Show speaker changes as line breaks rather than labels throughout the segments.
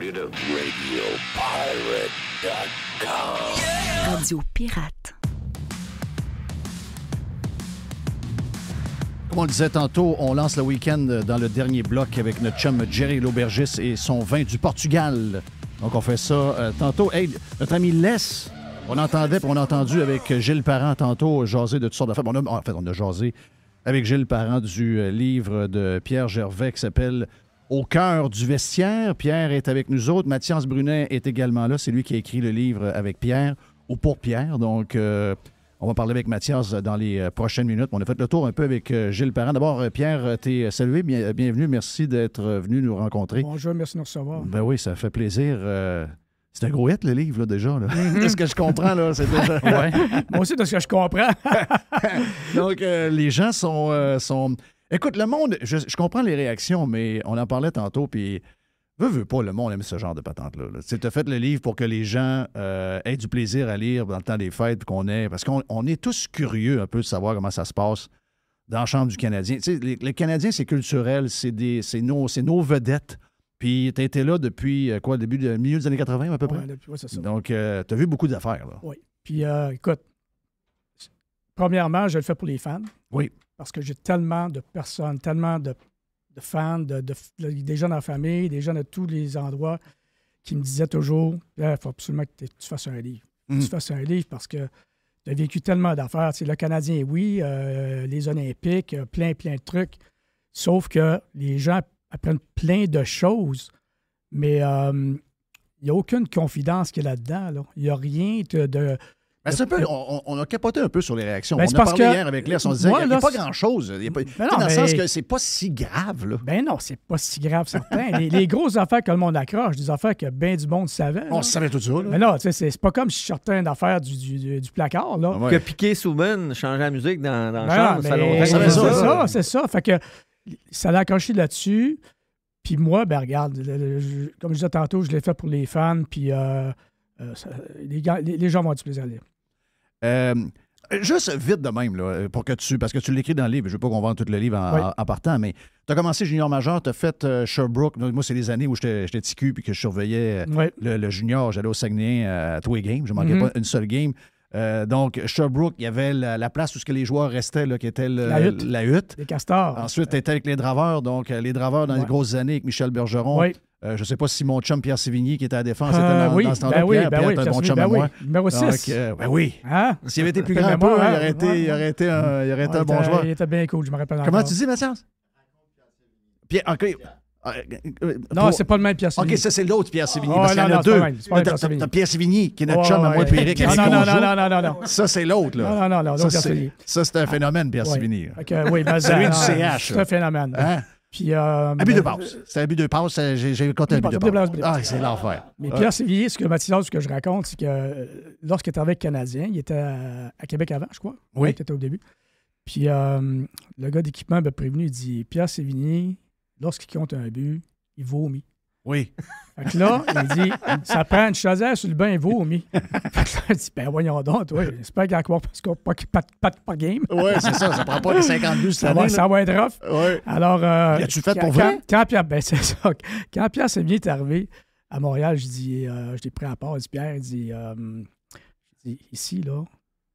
Radio
Pirate.
Comme on le disait tantôt, on lance le week-end dans le dernier bloc avec notre chum Jerry L'Aubergis et son vin du Portugal. Donc on fait ça euh, tantôt. Hey, notre ami Les, on entendait, on a entendu avec Gilles Parent tantôt jaser de toutes sortes d'affaires. en fait, on a jasé avec Gilles Parent du euh, livre de Pierre Gervais qui s'appelle au cœur du vestiaire. Pierre est avec nous autres. Mathias Brunet est également là. C'est lui qui a écrit le livre avec Pierre ou pour Pierre. Donc, euh, on va parler avec Mathias dans les euh, prochaines minutes. On a fait le tour un peu avec euh, Gilles Parent. D'abord, Pierre, t'es salué. bienvenue. Merci d'être venu nous rencontrer. Bonjour, merci de nous recevoir. Ben oui, ça fait plaisir. C'est un gros hit, le livre, déjà. Là. Mhm. ce que je comprends, là, Moi aussi, c'est ce que je comprends. Donc, les gens sont, sont, Écoute, le monde, je, comprends les réactions, mais on en parlait tantôt, puis veux, veux pas, le monde aime ce genre de patente-là. tu as fait le livre pour que les gens euh, aient du plaisir à lire dans le temps des fêtes, qu'on ait. Parce qu'on est tous curieux un peu de savoir comment ça se passe dans la Chambre du Canadien. Tu sais, les, c'est culturel, c'est nos, vedettes. Puis tu été là depuis euh, quoi, le début des années 80 à peu près? ça. Donc, euh, tu as vu beaucoup d'affaires. là.
Oui. Puis écoute, premièrement, je le fais pour les fans. Oui parce que j'ai tellement de personnes, tellement de, fans, de, des gens dans la famille, des gens de tous les endroits qui me disaient toujours il faut absolument que tu fasses un livre. Tu mm. fasses un livre parce que tu as vécu tellement d'affaires. le Canadien, oui, euh, les Olympiques, euh, plein, plein de trucs. Sauf que les gens apprennent plein de choses, mais euh, il n'y a aucune confidence qui est là-dedans. Il n'y a rien de,
on, a capoté un peu sur les réactions. Ben, on a parlé hier avec l'air. on disait qu'il n'y a pas grand-chose. Ben
dans le sens que
c'est pas si grave. Là. Ben non, c'est pas si grave, certain. les, grosses affaires que le monde accroche, des affaires que bien du monde savait. On savait tout ça. suite. Mais ce c'est pas comme si je sortais une affaire du, placard. Là. Ah que
Piqué Souven changeait la musique dans, dans ben chambre, salon. C'est ça,
c'est ça. Fait que ça l'a accroché là-dessus. Puis moi, ben regarde, comme je disais tantôt, je l'ai fait pour les fans. Puis... Euh, euh, les, gens vont avoir du à lire.
Euh, juste vite de même, pour que tu, parce que tu l'écris dans le livre, je ne veux pas qu'on vende tout le livre en, partant, mais tu as commencé junior majeur, tu as fait euh, Sherbrooke. Moi, c'est les années où j'étais TQ puis que je surveillais le, junior. J'allais au Saguenay à tous les games. Je ne manquais mm-hmm. pas une seule game. donc, Sherbrooke, il y avait la, place où ce que les joueurs restaient, qui était la, hutte. Les castors. Ensuite, tu étais avec les draveurs. Donc, les draveurs dans les grosses années avec Michel Bergeron. Oui. Euh, je ne sais pas si mon chum Pierre Sévigny, qui était à la défense, ah était dans, oui, dans ce ben temps-là. oui, Pierre, ben oui, un bon chum à ben moi. Numéro 6. Euh, ben oui. Hein? S'il avait été plus grand un il aurait été, il aurait été un, il aurait été un bon joueur. Il était bien cool, je me rappelle. Comment tu dis, Mathias? Pierre, euh, Non, pour... c'est pas le même Pierre Sévigny. OK, ça, c'est l'autre Pierre Sévigny. Oh, parce qu'il y en a deux. T'as Pierre Sévigny, qui est notre chum à moi, puis Eric. Non, non, non, non, non, non. Ça, c'est l'autre, là. Non, non, non, Ça, c'est un phénomène, Pierre Sévigny. Oui, mais hein, C'est un phénomène. Hein? Euh,
un but abus de passe.
C'est but de passe. Euh, j'ai compté but de passe. Ah, c'est l'enfer. Mais ah. Pierre
Sévigné, ce que ce que je raconte, c'est que euh, lorsqu'il était avec Canadien, il était à, Québec avant, je crois. Oui. Il était au début. Puis le gars d'équipement m'a prévenu, il dit Pierre Sévigné, lorsqu'il compte un but, il vomit. Oui. Fait là, il dit Ça prend une chaser sur le bain et mi. Fait que là, il dit Ben voyons donc, toi, j'espère qu'il n'y a pas, pas, game. Oui, c'est ça, ça prend pas les 52 ça va, ça va être rough. Oui. Alors. Euh, tu fait pour vrai Quand, Pierre, ben c'est ça. Quand Pierre Sémier est arrivé à Montréal, je dis Je l'ai pris à part, il dit Pierre, il dit, Ici, là,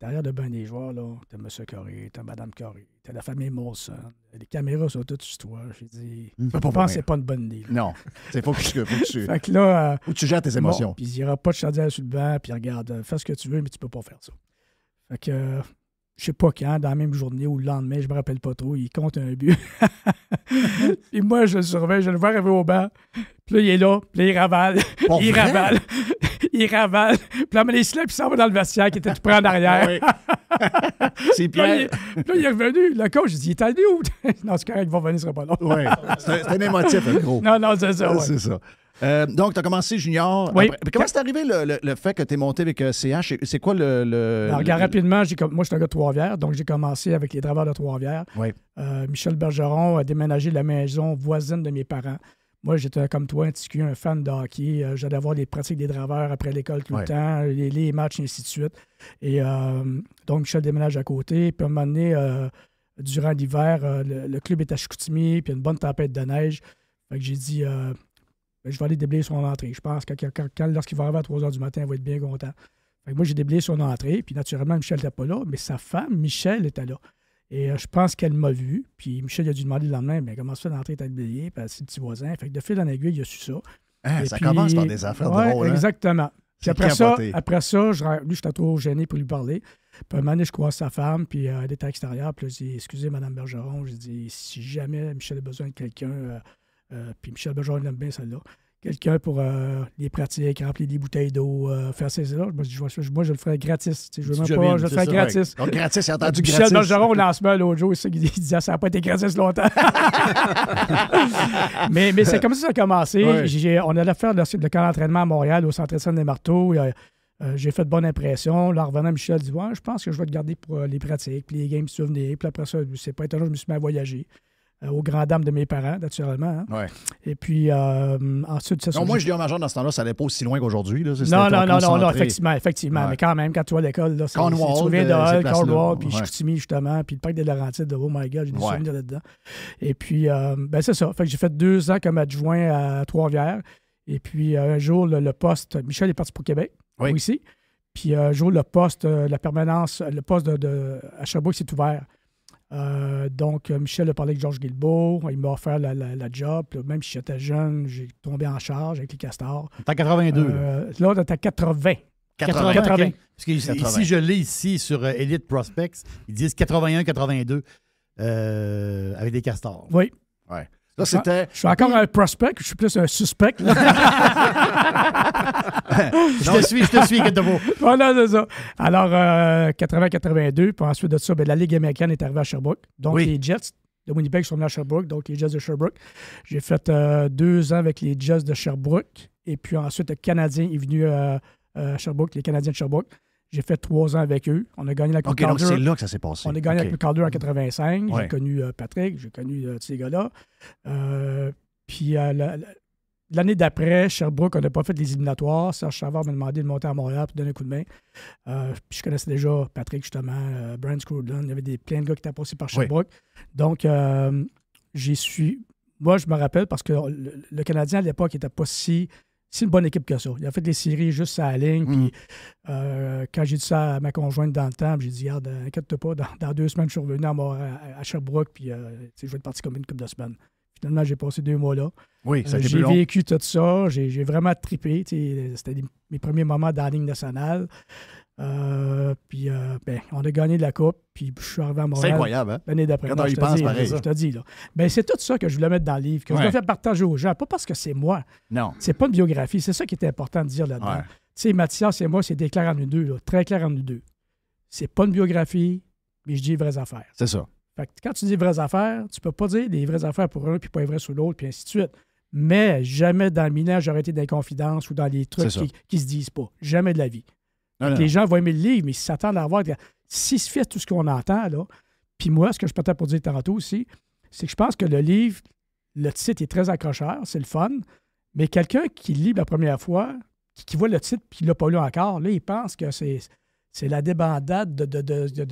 derrière le bain des joueurs, là, t'as M. Coré, t'as Mme Coré, t'as la famille Molson. Les caméras sont toutes sur toi. J'ai dit, mmh. je pense que c'est pas une bonne idée. Non,
c'est faut que tu. fait que là, euh, tu gères tes émotions. puis
il n'y aura pas de chandelle sur le banc, puis regarde, euh, fais ce que tu veux, mais tu peux pas faire ça. Fait que, euh, je sais pas quand, dans la même journée ou le lendemain, je me rappelle pas trop, il compte un but. Puis moi, je le surveille, je le vois arriver au banc. Puis là, il est là, puis il ravale. il ravale il ravale. Puis là, mais les slips, il s'en va dans le vestiaire qui était tout près en arrière. Ah c'est il est revenu. Le coach, il dit, est allé où? non, c'est correct, il va revenir, ce sera pas là. oui, c'est un émotif, en gros. Non, non, c'est ça. Euh, c'est ça.
Euh, donc, tu as commencé junior. Oui. comment c'est arrivé le, fait que tu es monté avec CH? Euh, c'est quoi le. Alors, regarde, rapidement,
moi, je suis un gars de trois vières, donc j'ai commencé avec les travailleurs de trois vières. Oui. Michel Bergeron a déménagé la maison voisine de mes parents. Moi, j'étais comme toi, un petit un fan de hockey. Euh, j'allais voir les pratiques des draveurs après l'école tout le temps, les, matchs, et ainsi de suite. Et euh, donc, Michel déménage à côté. Puis à un moment donné, euh, durant l'hiver, le, club est à Chicoutimi, puis une bonne tempête de neige. Fait que j'ai dit, ben, je vais aller déblayer son entrée. Je pense que quand, lorsqu'il va arriver à 3 h du matin, il va être bien content. Fait que moi, j'ai déblayé son entrée, puis naturellement, Michel n'était pas là, mais sa femme, Michel, était là. Et euh, je pense qu'elle m'a vu. Puis Michel a dû demander le lendemain, mais comment ça d'entrer être bélier? Puis c'est le petit voisin. Fait que de fil en aiguille, il a su ça. Hein, ça commence par des affaires drôles. Hein? Exactement. Puis après ça, après ça, je, lui, j'étais trop gêné pour lui parler. Puis un moment donné, je croise sa femme, puis euh, elle était à l'extérieur. Puis là, je dis Excusez, Madame Bergeron. Je dis Si jamais Michel a besoin de quelqu'un, euh, puis Michel Bergeron il aime bien celle-là quelqu'un pour euh, les pratiques, remplir des bouteilles d'eau, euh, faire ces là. Moi, je, le ferais gratis. Je veux même pas, je le ferais gratis. Donc, gratis, j'ai entendu Michel gratis. Michel au lancement l'autre jour, il disait ça n'a pas été gratis longtemps. mais, c'est comme ça que ça a commencé. On allait faire le, camp d'entraînement à Montréal, au centre de saint des marteaux. Euh, j'ai fait de bonne impression. Là, revenant, Michel dit Je pense que je vais te garder pour les pratiques, puis les games souvenirs. Puis après ça, c'est pas étonnant, je me suis mis à voyager. Euh, aux grands dames de mes parents, naturellement. Hein. Et puis, euh, ensuite, ça Non, moi, je
dis en major dans ce temps-là, ça n'allait pas aussi loin qu'aujourd'hui. Non, non, non, non, non, effectivement,
effectivement. Mais quand même, quand tu vois à l'école, là, Cornwall, tu viens de Hull, Cornwall, puis je Chicoutimi, justement, puis le parc des Laurentides, de, oh my God, j'ai des souvenirs là-dedans. Et puis, euh, ben, c'est ça. Fait que j'ai fait deux ans comme adjoint à Trois-Rivières. Et puis, un jour, le, poste, Michel est parti pour Québec, ici. Puis, un jour, le poste, la permanence, le poste de, à Sherbrooke s'est ouvert. Euh, donc, euh, Michel a parlé avec Georges Guilbeault. Il m'a offert la, job. même si j'étais jeune, j'ai tombé en charge avec les castors. T'es à 82. Euh, là, t'es à 80. 80. je
lis ici sur euh, Elite Prospects. Ils disent 81-82 avec
des castors. Oui.
Ouais.
Je
suis encore un prospect, je suis plus un suspect. je te suis, je te suis, de Voilà, c'est ça. Alors, 80-82, euh, puis ensuite de ça, ben, la Ligue américaine est arrivée à Sherbrooke. Donc, les Jets de Winnipeg sont venus à Sherbrooke, donc les Jets de Sherbrooke. J'ai fait euh, deux ans avec les Jets de Sherbrooke. Et puis ensuite, le Canadien est venu à euh, Sherbrooke, les Canadiens de Sherbrooke. J'ai fait trois ans avec eux. On a gagné la Coupe OK, donc c'est là que ça s'est passé. On a gagné la Coupe Calder en 85. J'ai connu euh, Patrick, j'ai connu euh, tous ces gars-là. Euh, puis l'année d'après, Sherbrooke, on n'a pas fait les éliminatoires. Serge Chavard m'a demandé de monter à Montréal pour donner un coup de main. puis je connaissais déjà Patrick, justement, Brian Scrooge. Il y avait plein de gars qui étaient passés par Sherbrooke. Donc, j'y suis... Moi, je me rappelle parce que le, le Canadien, à l'époque, n'était pas si c'est une bonne équipe que ça. Il a fait des séries juste à la ligne. Puis, mm. euh, quand j'ai dit ça à ma conjointe dans le temps, j'ai dit, regarde, inquiète-toi pas, dans, deux semaines, je suis revenu à, à Sherbrooke, puis euh, je vais être parti comme une coupe de semaines. Finalement, j'ai passé deux mois là. Oui, ça euh, J'ai vécu tout ça. J'ai vraiment tripé. C'était mes premiers moments dans la ligne nationale. Euh, puis euh, ben, on a gagné de la coupe, puis je suis arrivé à Montréal. C'est incroyable, hein? L'année d'après. Quand on y pense, pareil. Je te dis, là. Ben, c'est tout ça que je voulais mettre dans le livre, que je voulais faire partager aux gens, pas parce que c'est moi. Non. C'est pas une biographie, c'est ça qui était important de dire là-dedans. Tu sais, Mathias et moi, c'est des en nous deux, là, très clair en nous deux. C'est pas une biographie, mais je dis vraies affaires. C'est ça. Fait que quand tu dis vraies affaires, tu peux pas dire des vraies affaires pour un, puis pas les vraies sur l'autre, puis ainsi de suite. Mais jamais dans le minage, j'aurais été d'inconfidence ou dans les trucs qui, qui se disent pas. Jamais de la vie les gens vont aimer le livre, mais ils s'attendent à avoir. si se fait tout ce qu'on entend, là, puis moi, ce que je peux pour dire tantôt aussi, c'est que je pense que le livre, le titre est très accrocheur, c'est le fun, mais quelqu'un qui lit la première fois, qui, voit le titre puis ne l'a pas lu encore, là, il pense que c'est, la débandade de. tu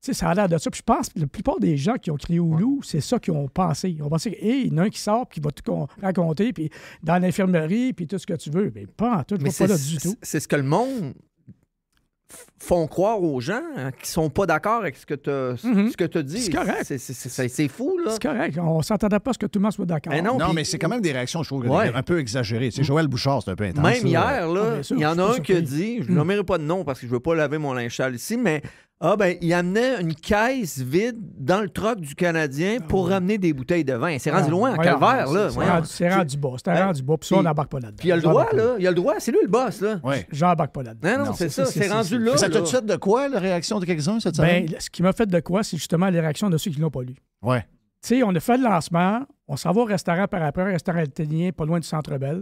sais, ça a l'air de ça. Puis je pense que la plupart des gens qui ont crié au loup, c'est ça qu'ils ont pensé. Ils ont pensé qu'il hey, y en a un qui sort, qui va tout raconter, puis dans l'infirmerie, puis tout ce que tu veux. Mais pas en tout, je pas là du tout.
C'est ce que le monde font croire aux gens hein, qui sont pas d'accord avec ce que tu mm dis. C'est correct. C'est fou, là. C'est correct.
On s'attendait pas à ce que tout le monde soit d'accord. non,
mais c'est quand même des réactions, je trouve, un peu exagérées. C'est mm-hmm. Joël Bouchard, c'est un peu intense. Même hier, là, ah, il y en a un qui a dit, je mm. nommerai pas de nom parce que je veux pas laver mon linge sale
ici, mais ah ben, il amenait une caisse vide dans le troc du Canadien ah pour ramener des bouteilles de vin. C'est ah, rendu loin en calvaire, là. C'est rendu
bas. C'est rendu bas. Puis ça, on n'embarque pas là-dedans. Puis il a le droit, là. Il a le droit. C'est lui le boss, là. Oui. J'embarque pas là-dedans. Non, non, c'est ça. C'est rendu là. Ça t'a fait de quoi, la réaction de quelqu'un, cette ben, semaine? Ben, ce qui m'a fait de quoi, c'est justement les réactions de ceux qui ne l'ont pas lu. Oui. Tu sais, on a fait le lancement. On s'en va au restaurant par après, un restaurant italien pas loin du Centre Bell.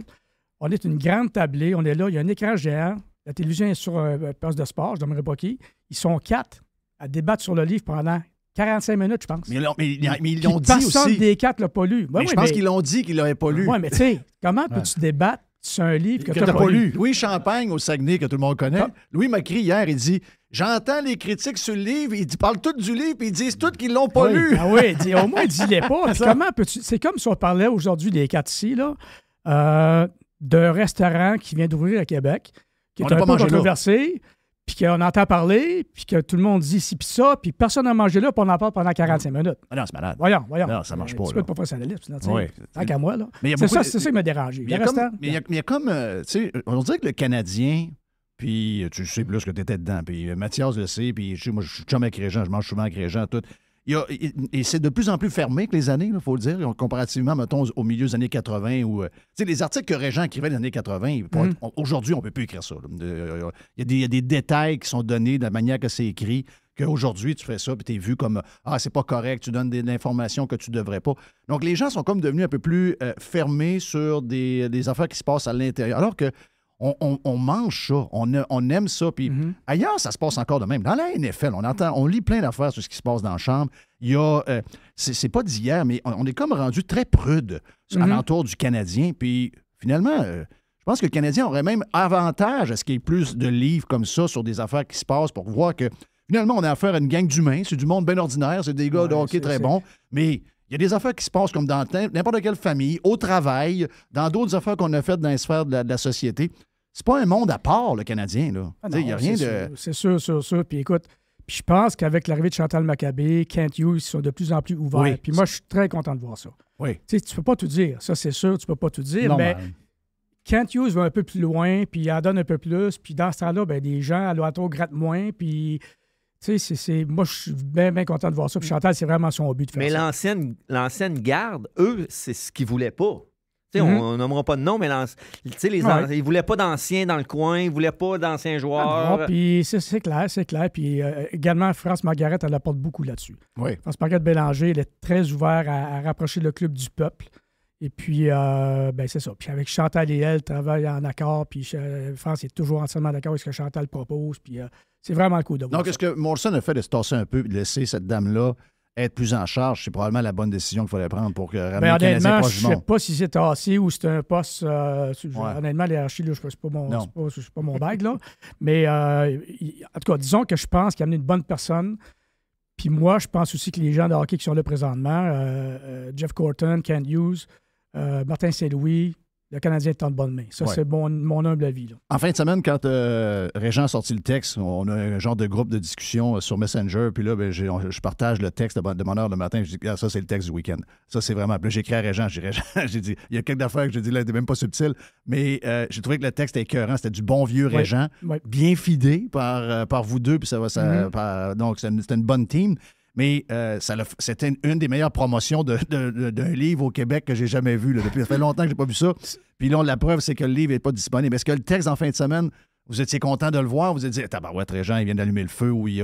On est une grande tablée. On est là. Il y a un écran géant. La télévision est sur un euh, poste de sport, je ne pas qui. Ils sont quatre à débattre sur le livre pendant 45 minutes, je pense. Mais,
ils l'ont dit aussi. Personne des
quatre l'a pas lu. je pense qu'ils l'ont dit
qu'ils l'avaient pas lu. Oui, mais tu sais,
comment peux-tu débattre
sur un livre que, tu n'as pas lu? Louis Champagne au Saguenay, que tout le monde connaît, Louis m'a crié hier, il dit J'entends les critiques sur le livre, ils parlent tous du livre, et ils disent tous qu'ils l'ont pas lu. Ah oui, au moins, ne l'est pas. comment
C'est comme si on parlait aujourd'hui des quatre ici, euh, d'un restaurant qui vient d'ouvrir à Québec qui est un peu controversé, puis qu'on entend parler, puis que tout le monde dit ci puis ça, puis personne n'a mangé là, puis on en pendant 45 minutes. Ah non, c'est malade. Voyons, voyons.
Non, ça marche euh, pas. C'est pas de
professionnalisme, là, tant qu'à moi, là. C'est ça, ça qui m'a dérangé. Mais
il y, a comme, euh, tu sais, on dirait que le Canadien, puis tu sais plus que tu étais dedans, puis Mathias le sait, puis moi, je suis chum avec gens, je mange souvent avec gens, tout. Il et c'est de plus en plus fermé que les années, il faut le dire, comparativement, mettons, au milieu des années 80. Où, euh, sais, les articles que Régent écrivait dans les années 80, mm. aujourd'hui, on ne peut plus écrire ça. Euh, il y, a des, détails qui sont donnés de la manière que c'est écrit, qu'aujourd'hui, tu fais ça, puis tu es vu comme Ah, c'est pas correct, tu donnes des, informations que tu devrais pas. Donc, les gens sont comme devenus un peu plus euh, fermés sur des, des affaires qui se passent à l'intérieur. Alors que on, mange ça, on, aime ça. Puis mhm. ailleurs, ça se passe encore de même. Dans la NFL, on entend, on lit plein d'affaires sur ce qui se passe dans la chambre. Il y a, euh, c'est pas d'hier, mais on, est comme rendu très prude à mhm. l'entour du Canadien. Puis finalement, euh, je pense que le Canadien aurait même avantage à ce qu'il y ait plus de livres comme ça sur des affaires qui se passent pour voir que finalement, on a affaire à une gang d'humains. C'est du monde bien ordinaire, c'est des gars de hockey très bons, mais il y a des affaires qui se passent comme dans n'importe quelle famille, au travail, dans d'autres affaires qu'on a faites dans les sphères de la, société. C'est pas un monde à part, le Canadien. Là. Ah il n'y a rien de.
C'est sûr, sûr, sûr. Puis écoute, puis je pense qu'avec l'arrivée de Chantal Maccabé, Kent Hughes sont de plus en plus ouverts. Puis moi, je suis très content de voir ça. Oui. Tu sais, peux pas tout dire. Ça, c'est sûr, tu peux pas tout dire. mais Can't Kent Hughes va un peu plus loin, puis il en donne un peu plus. Puis dans ce temps-là, ben, des gens à l'auto grattent moins, puis c'est, moi, je suis bien, content de voir ça. Mm. Chantal, c'est vraiment son but de faire mais
l'ancienne, l'ancienne garde, eux, c'est ce qu'ils voulaient pas. On, mm-hmm. on pas de nom, mais les, ils voulaient pas d'anciens dans le coin, ils voulaient pas d'anciens ah joueurs. puis
c'est, clair, c'est clair. Puis euh, également, France Margaret, elle apporte beaucoup là-dessus. Oui. France Margaret Bélanger, elle est très ouverte à rapprocher le club du peuple. Et puis, euh, ben, c'est ça. Puis avec Chantal et elle, travaille en accord. Puis France euh, est toujours entièrement d'accord avec ce que Chantal propose. Puis euh, c'est vraiment le coup de
Donc, est-ce que Morrison a fait de se tasser un peu, de laisser cette dame-là être plus en charge? C'est probablement la bonne décision qu'il fallait prendre pour que ramener Mais ben, honnêtement, Je ne sais
pas si c'est tassé ou c'est un poste. Honnêtement, l'hierarchie, je ne pas mon, pas, pas mon bague. Là. Mais en tout cas, disons que je pense qu'il a amené une bonne personne. Puis moi, je pense aussi que les gens de hockey qui sont là présentement, Jeff Corton, Ken Hughes, euh, Martin Saint-Louis, le Canadien est en bonne main. Ça, c'est mon, humble avis.
En fin de semaine, quand euh, Régent a sorti le texte, on a un genre de groupe de discussion euh, sur Messenger. Puis là, ben, je partage le texte de, mon heure le matin. Je dis, ah, ça, c'est le texte du week-end. Ça, c'est vraiment. Puis là, j'écris à Régent. J'ai dit, il y a quelques affaires que j'ai dit, là, même pas subtil. Mais j'ai trouvé que le texte était écœurant. C'était du bon vieux Régent, bien fidé par, par vous deux. Puis ça va. Mm-hmm. donc, c'est une bonne team mais euh, c'était une des meilleures promotions d'un livre au Québec que j'ai jamais vu. Depuis, ça fait longtemps que j'ai pas vu ça. Puis là, la preuve, c'est que le livre n'est pas disponible. Est-ce que le texte en fin de semaine, vous étiez content de le voir? Vous êtes dit, tabarouette, ouais, gens, il vient d'allumer le feu ou il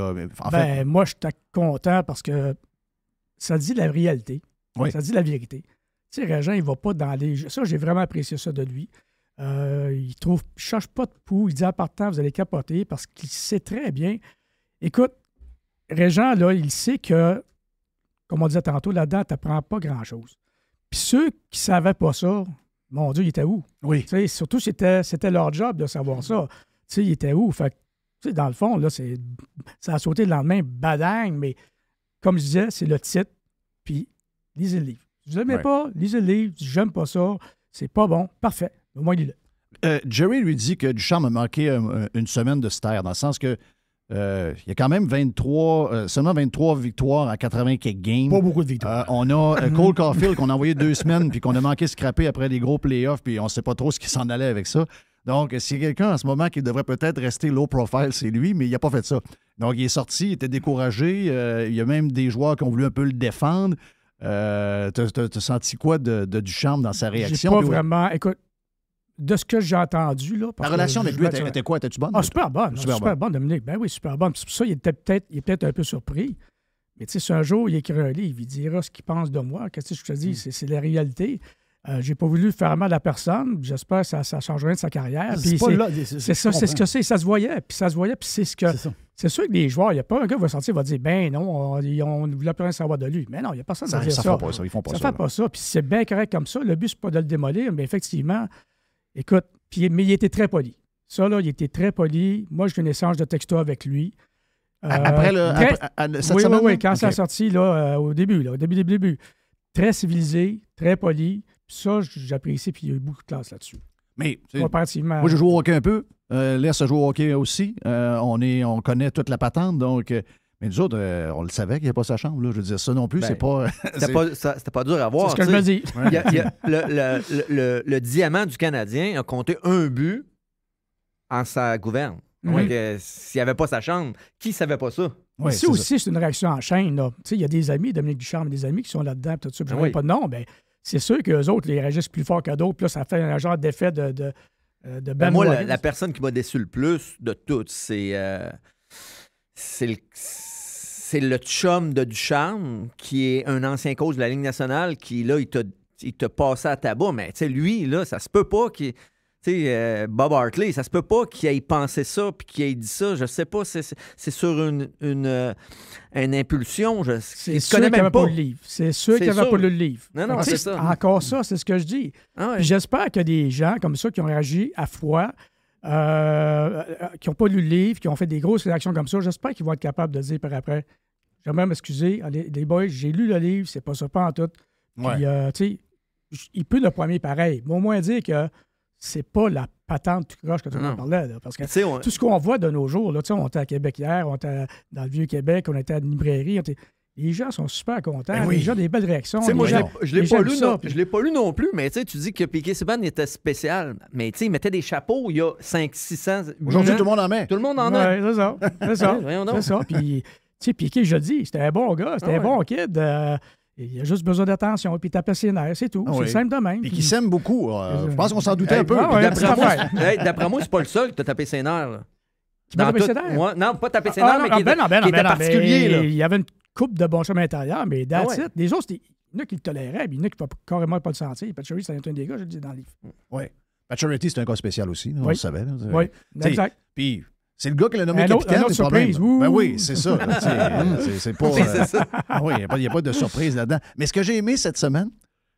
ben,
moi, je suis content parce que ça dit la réalité. Ça dit la vérité. Tu sais, Régent, il va pas dans les. Ça, j'ai vraiment apprécié ça de lui. Euh, il trouve, cherche pas de poux. Il dit À de temps, vous allez capoter parce qu'il sait très bien. Écoute, Régent, là, il sait que, comme on disait tantôt, là-dedans, tu n'apprends pas grand-chose. Puis ceux qui ne savaient pas ça, mon Dieu, ils étaient où? Oui. surtout, c'était, c'était leur job de savoir ça. sais, ils étaient où? Fait que, dans le fond, là, c'est, ça a sauté le lendemain, badang, mais comme je disais, c'est le titre, puis lisez le livre. Si vous n'aimez pas, lisez le livre, si j'aime pas ça, c'est pas bon, parfait, au moins il le
euh, Jerry lui dit que Duchamp a manqué euh, une semaine de stère, dans le sens que euh, il y a quand même 23, euh, seulement 23 victoires à 80 games. Pas beaucoup de victoires. Euh, on a mm-hmm. Cole Caulfield qu'on a envoyé deux semaines puis qu'on a manqué de scraper après les gros playoffs puis on ne sait pas trop ce qui s'en allait avec ça. Donc, s'il y a quelqu'un en ce moment qui devrait peut-être rester low profile, c'est lui, mais il n'a pas fait ça. Donc, il est sorti, il était découragé. il y a même des joueurs qui ont voulu un peu le défendre. Tu as senti quoi de, du charme dans sa réaction? pas vraiment.
Écoute, de ce que j'ai entendu. Là, La relation avec lui était, quoi? Était-tu bonne? Ah, super bonne. Super, bonne. Dominique. Ben oui, super bonne. C'est pour ça il était peut-être un peu surpris. Mais tu sais, un jour il écrit un livre, il dira ce qu'il pense de moi. Qu'est-ce que je te dis? Mm. C'est la réalité. Euh, j'ai pas voulu faire mal à personne. J'espère que ça, ça change rien de sa carrière. C'est ça, c'est ce que c'est. Ça se voyait. Puis ça se voyait. Puis c'est ce que. C'est sûr que les joueurs, il n'y a pas un gars qui va sortir et va dire Ben non, on ne voulait plus rien savoir de lui. Mais non, il n'y a personne qui dire ça. Ça ne fait pas ça. ça. fait pas ça. Puis c'est bien correct comme ça. Le but, c'est pas de le démolir, mais effectivement, Écoute, mais il était très poli. Ça, là, il était très poli. Moi, j'ai un échange de texto avec lui. après euh, le, oui, oui, quand ça a sorti, là, euh, au début, là, au début, début, début. Très civilisé, très poli. Ça, j'apprécie, puis il y a eu beaucoup de classe là-dessus. Mais, Comparativement, moi, je joue
au hockey un peu. Euh, laisse joue au hockey aussi. Euh, on, est, on connaît toute la patente, donc mais nous autres, euh, on le savait qu'il n'y avait pas sa chambre. Je veux dire, ça non plus, c'est ben, pas.
C'était
pas, dur à voir. C'est ce que je me dis. le, diamant du Canadien a compté un but en sa gouverne. Mhm. Euh, s'il n'y avait pas sa chambre, qui savait pas ça? Oui, aussi,
c'est une réaction en chaîne. Il y a des amis, Dominique Duchamp, des amis qui sont là-dedans, tout ça. Je ah pas de nom, mais c'est sûr qu'eux autres, ils réagissent plus fort que d'autres. Puis ça fait un genre d'effet de, de, euh, ben, Moi, la,
personne qui m'a déçu le plus de toutes, c'est. c'est le c'est le chum de Duchamp qui est un ancien coach de la Ligue nationale, qui, là, il t'a il à tabac. Mais, tu sais, lui, là, ça se peut pas qu'il. Tu sais, euh, Bob Hartley, ça se peut pas qu'il ait pensé ça puis qu'il ait dit ça. Je sais pas, c'est sur euh, une, impulsion. Je,
c'est sûr qu'il avait pas. le livre. C'est sûr qu'il n'y avait pas le livre. Non, non, c'est ça. Encore ça, c'est ce que je dis. Ah j'espère qu'il y a des gens comme ça qui ont réagi à froid euh, euh, qui n'ont pas lu le livre, qui ont fait des grosses réactions comme ça, j'espère qu'ils vont être capables de dire par après J'aimerais m'excuser, les boys, j'ai lu le livre, c'est pas ça, pas en tout. Puis, euh, tu sais, il peut le premier pareil, mais au moins dire que c'est pas la patente croche que tu en parlais. parce que tout ce qu'on voit de nos jours, là, on était à Québec hier, on était dans le Vieux-Québec, on était à une librairie, on était les gens sont super contents. Ben oui. Les gens ont des belles réactions. je l'ai pas, lu non,
je l'ai pas lu non plus, mais tu dis que Piqué séban était spécial. Mais tu sais, il mettait des chapeaux il y a 5, 600. Aujourd'hui, tout le monde
en met. Tout le monde en a. c'est ça. C'est ça. Puis, Piqué, je dis, c'était un bon gars, c'était un ah bon kid. Euh, il a juste besoin d'attention, puis taper ses nerfs, c'est tout. Ah oui. C'est simple de même. Puis, qui s'aime beaucoup. Euh, je pense qu'on s'en doutait un peu. D'après moi,
c'est pas le seul qui t'a tapé ses nerfs. Qui tapé ses nerfs? non, pas tapé ah, ses nerfs, ah, mais qui était
ben ben ben particulier. Il avait une coupe de bon chemin intérieur, mais ah that's it. Les autres, il y en a qui le toléraient, mais il y en a qui ne carrément pas le sentir. Patchery, c'est un des gars, je le dis dans le livre.
Oui. c'est un gars spécial aussi, on le savait. Oui, exact. Puis c'est le gars qui l'a nommé autre, capitaine, c'est surprise. Ben oui, c'est ça. Mm. c'est pas. Euh, ah oui, il n'y a, pas de surprise là-dedans. Mais ce que j'ai aimé cette semaine,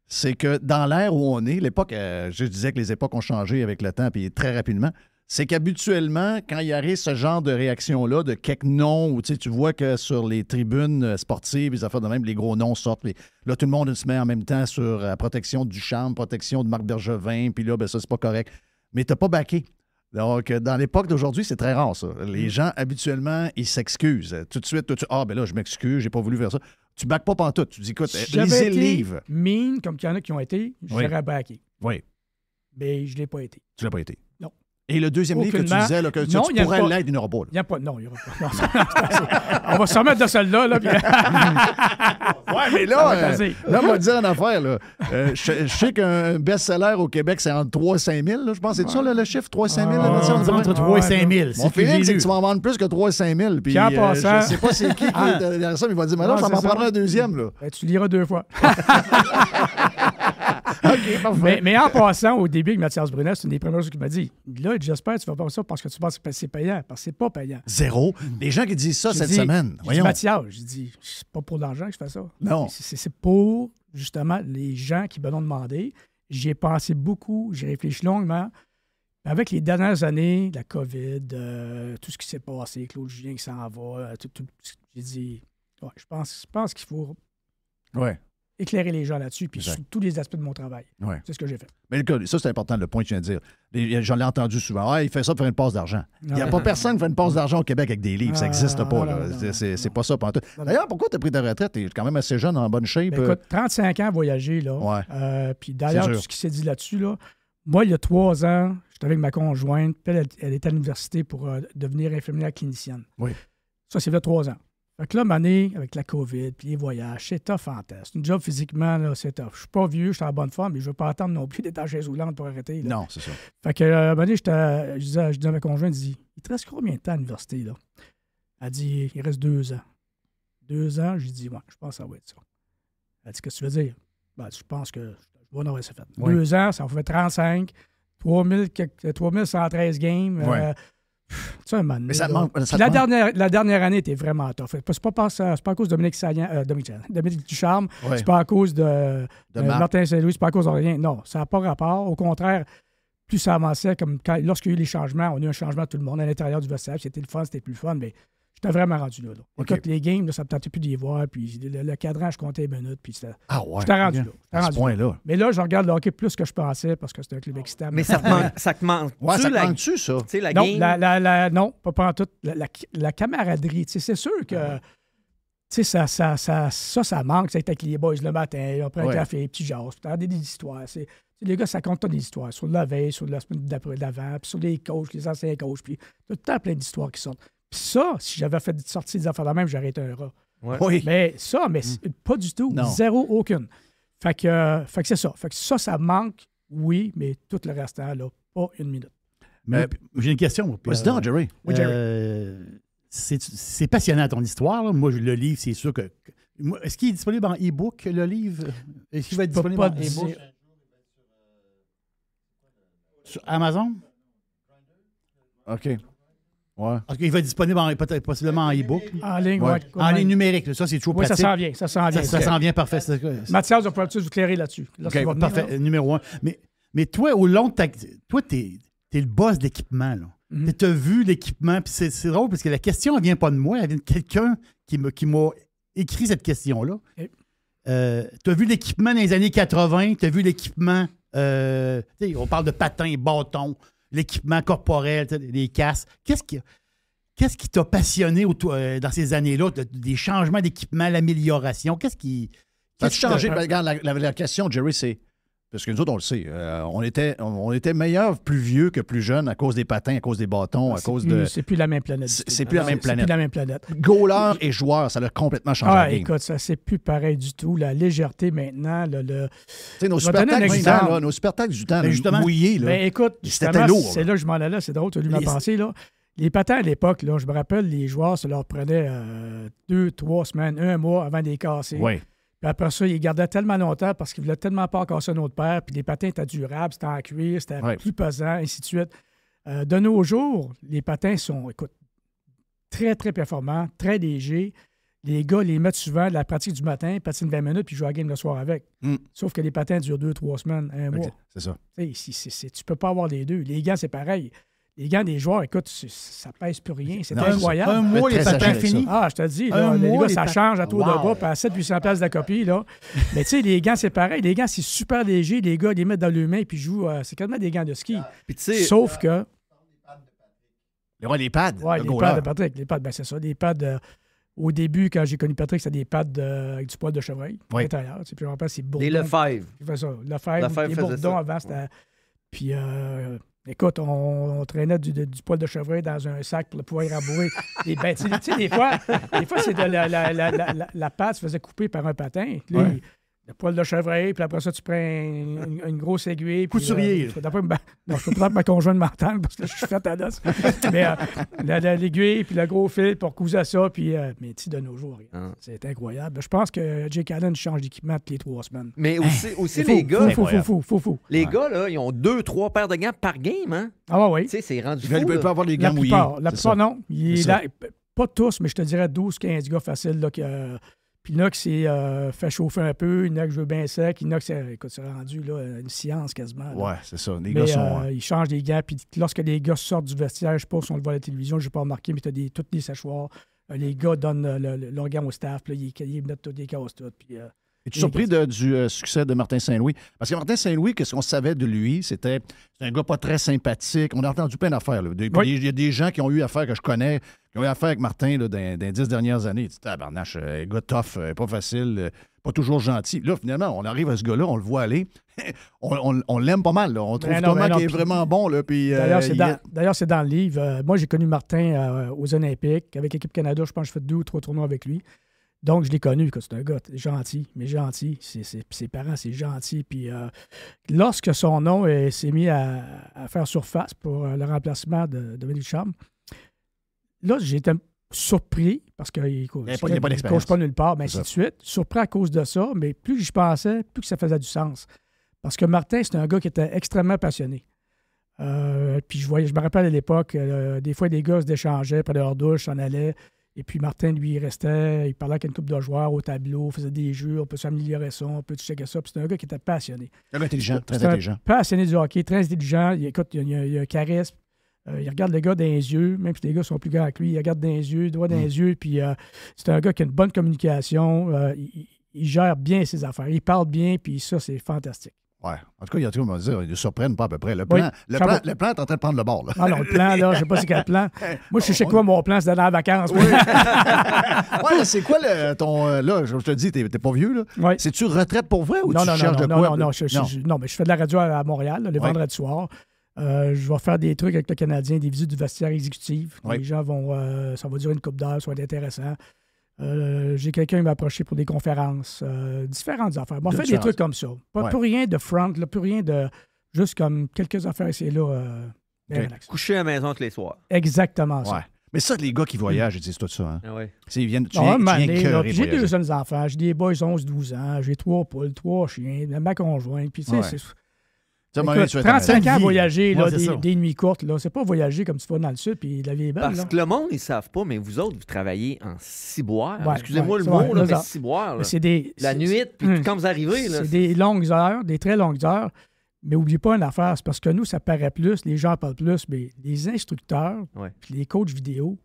c'est que dans l'ère où on est, l'époque, euh, je disais que les époques ont changé avec le temps, puis très rapidement c'est qu'habituellement, quand il y arrive ce genre de réaction-là, de quelques noms, où tu vois que sur les tribunes euh, sportives, les affaires de même, les gros noms sortent. Là, tout le monde se met en même temps sur la euh, protection du charme, protection de Marc Bergevin, puis là, ben, ça, c'est pas correct. Mais t'as pas baqué. Donc, euh, dans l'époque d'aujourd'hui, c'est très rare, ça. Les mm. gens, habituellement, ils s'excusent. Tout de suite, tout ah, ben là, je m'excuse, j'ai pas voulu faire ça. Tu baques pas pantoute. Tu dis, écoute, lisez le livre.
Mine, comme il y en a qui ont été, j'aurais oui. Oui. Mais je l'ai pas été. Tu l'as pas été. Et le deuxième livre que tu disais, là, que non, tu, l'aide pourrais l'aider, il n'y a pas. Non, il n'y aura pas. Non, on va se remettre de celle-là. Là, ouais, mais là, euh, là, on va dire
une affaire. Là. Euh, je, sais qu'un best-seller au Québec, c'est entre 3 et 5 000. je pense, c'est ça le chiffre, 3 et 5 000? Ah, entre 3 et 5 000. Mon feeling, c'est que tu vas en vendre plus que 3 et 5 000. Puis, euh, je ne sais pas c'est qui qui ah. est derrière ça, mais il va dire, mais là, ça m'en prendra un
deuxième. Là. Ben, tu liras deux fois. Mais, en passant, au début, avec Mathias Brunet, c'est une des premières choses qu'il m'a dit. Là, j'espère que tu vas pas ça parce que tu penses que c'est payant, parce que c'est pas payant. Zéro. Les mm. gens qui disent ça cette semaine, voyons. Mathias, je dis, c'est pas pour l'argent que je fais ça. Non. C'est pour, justement, les gens qui me l'ont demandé. J'y ai pensé beaucoup, j'ai réfléchi longuement. Avec les dernières années, la COVID, euh, tout ce qui s'est passé, Claude Julien qui s'en va, euh, tout, j'ai dit, je pense, je pense qu'il faut ouais éclairer les gens là-dessus, puis sur tous les aspects de mon travail. C'est ce que j'ai fait.
Mais ça, c'est important, le point que tu viens de dire. J'en ai entendu souvent. Ah, il fait ça pour faire une passe d'argent. Il n'y a pas personne qui fait une passe d'argent au Québec avec des livres. ça n'existe ah, pas. C'est, pas ça pour D'ailleurs, pourquoi tu as pris ta retraite? Tu es quand même assez jeune, en bonne shape. Ben, écoute,
35 euh. ans à voyager, là. Euh, puis d'ailleurs, tout ce qui s'est dit là-dessus, là, moi, il y a trois ans, j'étais avec ma conjointe. Elle, elle était à l'université pour euh, devenir infirmière clinicienne. Oui. Ça, c'est a trois ans. Fait que là, Mané, avec la COVID, puis les voyages, c'est tough en test. Une job physiquement, là, c'est tough. Je suis pas vieux, je suis en bonne forme, mais je veux pas attendre non plus d'être tâches chaise pour arrêter. Non, c'est ça. Fait que, euh, Mané, euh, je dis à ma conjointe, dit il te reste combien de temps à l'université, là? Elle dit, il reste deux ans. Deux ans, j'ai dit, ouais, je pense que ça va être ça. Elle dit, qu'est-ce que tu veux dire? Ben, je pense que je vais en avoir ça fait. Deux ans, ça en fait 35. 3113 games. Ouais. Euh, la, Dernière, la dernière année était vraiment top. C'est pas, euh, pas à cause de Dominique, Saillant, euh, Dominique, Dominique Ducharme, c'est pas à cause de, euh, Martin Saint-Louis, c'est pas à cause de rien. Non, ça n'a pas rapport. Au contraire, plus ça avançait, comme lorsqu'il y a eu les changements, on a eu un changement de tout le monde à l'intérieur du vestiaire. C'était le fun, c'était plus fun, mais t'as vraiment rendu là. là. Écoute, les games, ça ça me tentait plus d'y voir. Puis le, cadrage comptait une minutes. Puis ah ouais. J'étais rendu, là, Mais là, je regarde le hockey plus que je pensais parce que c'était un club oh. excitant. Mais ça te manque, ça te manque. Ouais, ça te manque-tu, ça? non, la, non, pas, pas en tout. La, camaraderie. C'est sûr que. Ah ça ça, ça, ça, ça, manque, c'est avec les boys le matin, après, prend ouais. un petits petit t'as puis des histoires. C'est les gars, ça compte des histoires sur la veille, sur la semaine d'après, d'avant, sur les coachs, les anciens coachs, puis tout le temps plein d'histoires qui sortent ça, si j'avais fait sortir des affaires de même, j'aurais été un rat. Oui. Mais ça, mais mm. pas du tout. Zéro, aucune. Fait que, euh, que c'est ça. Fait que ça, ça manque, oui, mais tout le reste, là, pas une minute. Mais euh,
j'ai une question. Pour Président, euh, Jerry. c'est passionnant ton histoire. Moi, le livre, c'est sûr que. Est-ce qu'il est disponible en e-book, le livre? Est-ce qu'il va être disponible en e-book? Sur Amazon? OK. Il va être disponible peut-être possiblement en e-book.
En ligne, oui. En ligne numérique, ça c'est toujours Oui, ça s'en vient, ça s'en vient. Ça, s'en vient parfait. c'est- c'est-
Mathias, on vous éclairer là-dessus. OK, parfait, numéro un. Mais, toi, au long de ta. Toi, t'es le boss d'équipement, là. Tu mhm. T'as vu l'équipement, puis c'est drôle parce que la question, ne vient pas de moi, elle vient de quelqu'un qui m'a écrit cette question-là. Euh, t'as vu l'équipement dans les années 80, t'as vu l'équipement. Euh, on parle de patins, bâtons, l'équipement corporel, les casques. Qu'est-ce qui. Qu'est-ce t'a passionné euh, dans ces années-là, des changements d'équipement, l'amélioration? Qu'est-ce qui.
As-tu changé? Ben, regarde,
la, question, Jerry, c'est parce que nous autres, on le sait. Euh, on était, on était meilleurs plus vieux que plus jeunes à cause des patins, à cause des bâtons, à ah, cause de. C'est
plus la même planète. C'est plus la même planète. C'est plus la même planète.
Gauleur et joueur, ça a complètement changé. Ah, écoute,
ça, c'est plus pareil du tout. La légèreté maintenant. Le, sais, Nos super du temps, là, nos super du temps, ben mouillés. Là, ben écoute, c'était lourd. C'est là que je m'en allais. C'est drôle, tu ma pensée. Là. Les patins à l'époque, là, je me rappelle, les joueurs, ça leur prenait euh, deux, trois semaines, un mois avant de les casser. Oui. Puis après ça, il gardait tellement longtemps parce qu'il voulait tellement pas casser notre père. Puis les patins étaient durables, c'était en cuir, c'était plus pesant, ainsi de suite. Euh, de nos jours, les patins sont, écoute, très, très performants, très légers. Les gars les mettent souvent de la pratique du matin, patinent 20 minutes, puis jouent à la game le soir avec. Mm. Sauf que les patins durent deux, trois semaines, un mois. C'est ça. Tu ne tu peux pas avoir les deux. Les gars, c'est pareil. Les gants des joueurs, écoute, ça pèse plus rien. C'est incroyable. Un mois, les Ah, je te dis, les gars, ça change à tour de bas, puis à 7 800 places de copie. Là. Mais tu sais, les gants, c'est pareil. Les gants, c'est super léger. Les gars, ils les mettent dans le main, puis jouent. Euh, c'est quand même des gants de ski. Ah. Sauf euh,
que. les pads. Oui, les pads de Patrick.
Les pads, ben c'est ça. Des pads. Euh, au début, quand j'ai connu Patrick, c'était des pads avec du poil de cheval. Oui. Intérieur. Tu sais, puis c'est Bourdon. Les Lefebvre. ça. Bourdon ça. avant, Puis Écoute, on, traînait du, poil de chevreuil dans un sac pour pouvoir rabouer. Ben, des, ben, des fois, c'est de la, la, pâte se faisait couper par un patin le poil de chevreuil, puis après ça, tu prends une, grosse aiguille. Couturier. Euh, d'après, ben, non, je peux peut ma conjointe m'entende parce que je suis fait à dos. mais euh, l'aiguille, puis le gros fil pour couser ça, puis euh, mais tu de nos jours, ah. c'est incroyable. Je pense que Jake Allen change d'équipement toutes les trois semaines. Mais hein? aussi, les gars. Fou, fou, fou, fou, Les gars,
là, ils ont deux, trois paires de gants par game, hein? Ah ouais. oui. Tu sais, c'est rendu. Ils peuvent pas avoir les gants mouillés. La non.
pas tous, mais je te dirais 12, 15 gars faciles, là, qui puis Inox s'est euh, fait chauffer un peu. je veux bien sec. Inox, euh, écoute, c'est rendu là, une science quasiment. Ouais, c'est ça. Les gars euh, sont. Ils changent les gants. Puis lorsque les gars sortent du vestiaire, je sais pas si on le voit à la télévision, je n'ai pas remarqué, mais tu as des, toutes les séchoirs. Les gars donnent l'organe au staff. Puis là, ils, mettent toutes des casses toutes Puis. Es-tu surpris
du euh, succès de Martin Saint-Louis? Parce que Martin Saint-Louis, qu'est-ce qu'on savait de lui? C'était un gars pas très sympathique. On a entendu plein d'affaires. Il y a des gens qui ont eu affaire que je connais, qui ont eu affaire avec Martin dans, les dix dernières années. Tu tabarnache, euh, un gars tough, euh, pas facile, pas toujours gentil. Là, finalement, on arrive à ce gars-là, on le voit aller. on, l'aime pas mal. On trouve Thomas qui est vraiment bon. D'ailleurs, c'est dans,
dans, le livre. moi, j'ai connu Martin aux Olympiques. Avec l'équipe Canada, je pense que je fais deux ou trois tournois avec lui. Donc, je l'ai connu, c'est un gars gentil, mais gentil. Ses, parents, c'est gentil. Puis, euh, lorsque son nom s'est mis à, faire surface pour euh, le remplacement de Dominique Charme, là, j'étais surpris parce qu'il ne couche pas nulle part, mais ainsi de suite. Surpris à cause de ça, mais plus je pensais, plus que ça faisait du sens. Parce que Martin, c'est un gars qui était extrêmement passionné. Euh, puis je voyais, je me rappelle à l'époque, des fois, des gars se déchangeaient, prenaient leur douche, s'en allaient. Et puis Martin, lui, il restait, il parlait avec une coupe de joueurs au tableau, faisait des jeux, on peut s'améliorer ça, on peut checker ça. Puis c'est un gars qui était passionné. Un intelligent, très intelligent. Passionné du hockey, très intelligent. Il, écoute, il y a, un charisme. Euh, il regarde le gars dans les yeux, même si les gars sont plus grands que lui, il regarde dans les yeux, doigt dans mm. les yeux, puis euh, c'est un gars qui a une bonne communication, euh, il, gère bien ses affaires, il parle bien, puis ça, c'est fantastique.
Ouais. En tout cas, il y a tout me dire, ils ne surprennent pas à peu près. Le plan, le, est en train de prendre le bord. Là. Ah non, le plan, là, je ne sais pas c'est quel plan.
Moi, je sais, chez quoi mon plan, c'est d'aller en vacances. Oui.
ouais, c'est quoi le, ton. Euh, là, je te dis, tu n'es pas vieux, là. C'est-tu retraite pour vrai ou tu non, cherches non, de quoi? Non, non, non.
non, mais je fais de la radio à, Montréal, les le vendredi soir. Euh, je vais faire des trucs avec le Canadien, des visites du vestiaire exécutif. Les gens vont. Euh, ça va durer une coupe d'heure, ça va être intéressant. Euh, j'ai quelqu'un qui m'a approché pour des conférences, euh, différentes affaires. Bon, on fait des trucs comme ça. Pas, pour Plus rien de front, là, plus rien de. Juste comme quelques affaires ici et là. Euh, ben,
coucher à la maison tous les soirs. Exactement ça. Mais ça, les gars qui voyagent, ils disent tout ça. Hein. Ah ils viennent, tu viens, J'ai deux
jeunes enfants. J'ai des boys 11-12 ans. J'ai trois poules, trois chiens, ma conjointe. Puis, tu sais, 35 ans à voyager, des, nuits courtes. Là. C'est pas voyager comme tu vas dans le sud puis la vie est belle. Parce
que le monde, ils ne savent pas, mais vous autres, vous travaillez en ciboire. Excusez-moi le mot, là, mais ciboire. la nuit, puis hum. quand vous arrivez. c'est des
longues heures, des très longues heures. Mais n'oubliez pas une affaire, c'est parce que nous, ça paraît plus, les gens parlent plus, mais les instructeurs, puis les coachs vidéo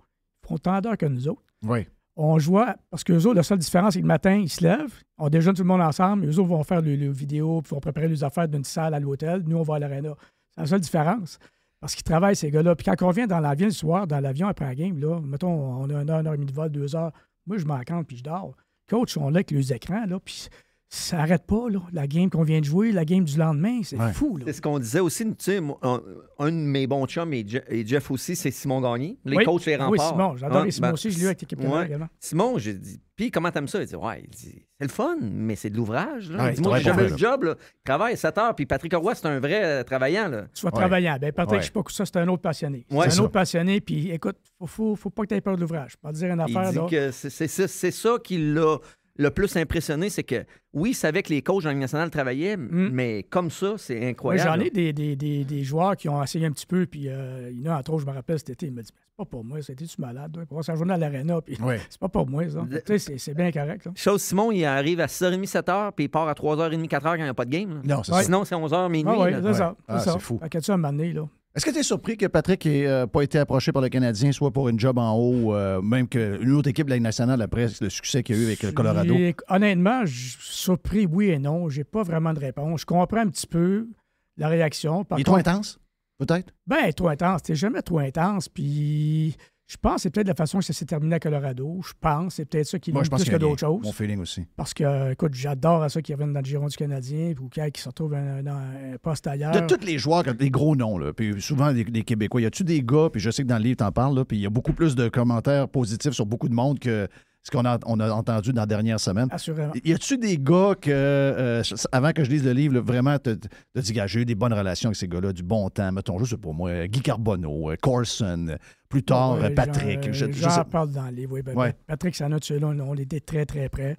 font tant d'heures que nous autres. Oui on joue parce que autres, la seule différence, c'est que le matin, ils se lèvent, on déjeune tout le monde ensemble, eux autres vont faire le, vidéo, puis vont préparer les affaires d'une salle à l'hôtel, nous, on va à l'aréna. C'est la seule différence. Parce qu'ils travaillent, ces gars-là. Puis quand on vient dans l'avion le soir, dans l'avion après la game, là, mettons, on a une heure, une heure et demie de vol, deux heures, moi, je m'encante, puis je dors. Coach, on sont avec les écrans, là, puis ça n'arrête pas, là, la game qu'on vient de jouer, la game du lendemain, c'est fou.
C'est ce qu'on disait aussi, tu sais, un, de mes bons chums et, Jeff aussi, c'est Simon Gagné, les coachs les remparts. Oui, Simon, j'adore Simon ben, aussi, je l'ai eu avec l'équipe ouais. également. Simon, j'ai dit, puis comment t'aimes ça? Il dit, ouais, il dit, c'est le fun, mais c'est de l'ouvrage. Ouais, moi j'ai le job, là. Il travaille 7 heures, puis Patrick Roy, c'est un vrai euh, travaillant, Tu vois, travaillant. Ben, Patrick, je sais
pas ça, c'est un autre passionné. c'est un autre passionné, puis écoute, faut, ne faut pas que tu aies peur de l'ouvrage. Pas dire une affaire,
C'est ça qui l'a le plus impressionné, c'est que oui, il savait que les coachs en Ligue nationale travaillaient, hmm. mais comme ça, c'est incroyable. J'en ai
des, joueurs qui ont essayé un petit peu, puis euh, il y en a, entre autres, je me rappelle cet été, il m'a dit C'est pas pour moi, c'était-tu malade On hein, Pour sa à l'aréna, puis c'est pas pour moi, ça. sais, C'est bien correct. Hein.
Charles Simon, il arrive à 6h30, 7h, puis il part à 3h30, 4h quand il n'y a pas de game. Non, Sinon, c'est 11h, minuit. Ah, oui, c'est ah,
ça. c'est fou. À tu un moment là. Est-ce que tu es surpris
que Patrick n'ait euh, pas été approché par le Canadien, soit pour une job en haut, euh, même qu'une autre équipe de la nationale après le succès qu'il y a eu avec le euh, Colorado?
Honnêtement, je suis surpris, oui et non. J'ai pas vraiment de réponse. Je comprends un petit peu la réaction. Il est trop intense, peut-être? Ben, trop intense. n'es jamais trop intense. Puis je pense que c'est peut-être la façon que ça s'est terminé à Colorado. Je pense c'est peut-être ça qui l'a plus que d'autres choses. Mon feeling aussi. Parce que, écoute, j'adore à ça qui reviennent dans le giron du Canadien ou qui se retrouvent dans un poste ailleurs. De tous
les joueurs, qui des gros noms, là, puis souvent des, Québécois, y a-tu des gars, puis je sais que dans le livre, en parles, là, puis il y a beaucoup plus de commentaires positifs sur beaucoup de monde que ce qu'on a, entendu dans la dernière semaine. Assurément. Y a-tu des gars que, euh, avant que je lise le livre, vraiment, te, te des bonnes relations avec ces gars-là, du bon temps, mettons, juste pour moi, Guy Carbonneau, euh, Corson, plus tard, euh, Patrick. J'en parle dans le livre. Ben, ben, Patrick
ça un celui là, on, était très, très près.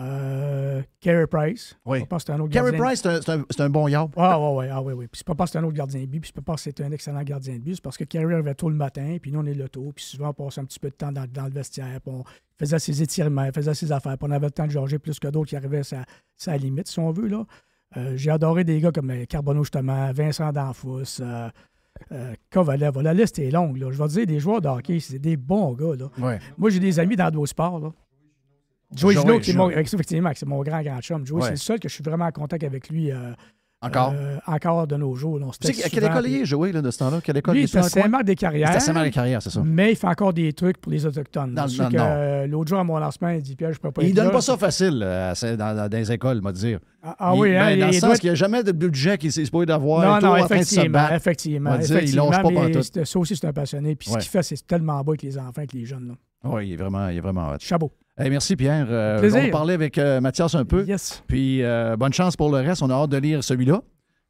Euh, Carey Price. Oui. Je un autre Carey Price, c'est un, bon yard. Ah, ah, oui, oui. Puis c'est pas parce que c'est un autre gardien de but, puis c'est pas parce que c'est un excellent gardien de but, c'est parce que Carey arrivait tôt le matin, puis nous, on est le tôt, puis souvent, on passait un petit peu de temps dans, le vestiaire, puis on faisait ses étirements, faisait ses affaires, puis on avait le temps de georger plus que d'autres qui arrivaient à sa, limite, si on veut, là. Euh, j'ai adoré des gars comme euh, Carbonneau, justement, Vincent Danfous, euh, La liste est longue. Je vais dire, des joueurs de hockey, c'est des bons gars. Là. Moi, j'ai des amis dans d'autres sports. Là. Joey Gino, qui est mon, c'est mon grand, grand chum. Joey, c'est le seul que je suis vraiment en contact avec lui euh, encore? Euh, encore de nos jours. On tu sais, à quelle école il est,
Joey, de ce temps-là? il est à des carrières C'est des carrières c'est ça.
Mais il fait encore des trucs pour les Autochtones. Non, non, non. Euh, l'autre jour, à mon lancement, il dit Pierre, je ne peux pas. Il donne pas ça
facile euh, dans, dans, les écoles, m'a dire. Ah, ah il, oui, hein, ben, Dans le sens qu'il n'y a jamais de budget qu'il s'est pas d'avoir. Non, non, effectivement. effectivement. il effectivement pas mais
Ça aussi, c'est un passionné. Puis ce qu'il fait, c'est tellement beau avec les enfants, avec les jeunes.
Oui, il est vraiment. Il est vraiment merci Pierre. Euh, on on parler avec euh, Mathias un peu. Puis euh, bonne chance pour le reste. On a hâte de lire celui-là.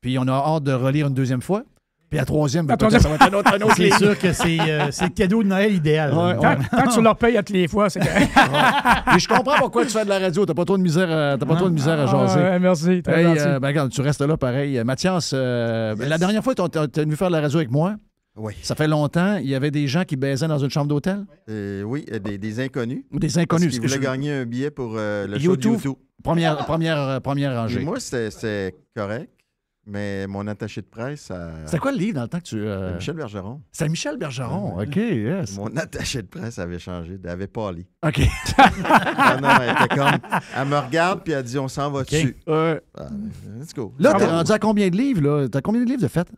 Puis on a hâte de relire une deuxième fois. Puis la troisième, ben, va être un autre, C'est sûr que c'est le cadeau de Noël idéal. Ouais, Quand, tu leur payes à toutes les fois, c'est ouais. je comprends pourquoi tu fais de la radio. T'as pas trop de misère, à, pas trop de misère à ah, jaser. merci. Ben, tu restes là pareil. Mathias, ben, la dernière fois, tu as, venu faire de la radio avec moi. Oui. Ça fait longtemps, il y avait des gens qui baisaient dans une chambre d'hôtel?
Euh, oui, euh, des, des, inconnus. Des inconnus. Ils voulaient gagner un billet pour euh, le show de YouTube. Première, première, première rangée. moi, c'est correct. Mais mon attaché de presse. C'est C'était quoi le livre dans le temps que tu. Michel Bergeron. C'est Michel Bergeron, OK, yes. Mon attaché de presse avait changé, elle avait pas OK. non, non, elle me regarde puis elle dit on s'en va dessus. Ah, let's go. Là, t'es rendu
à combien de livres, là T'as combien de livres de fait?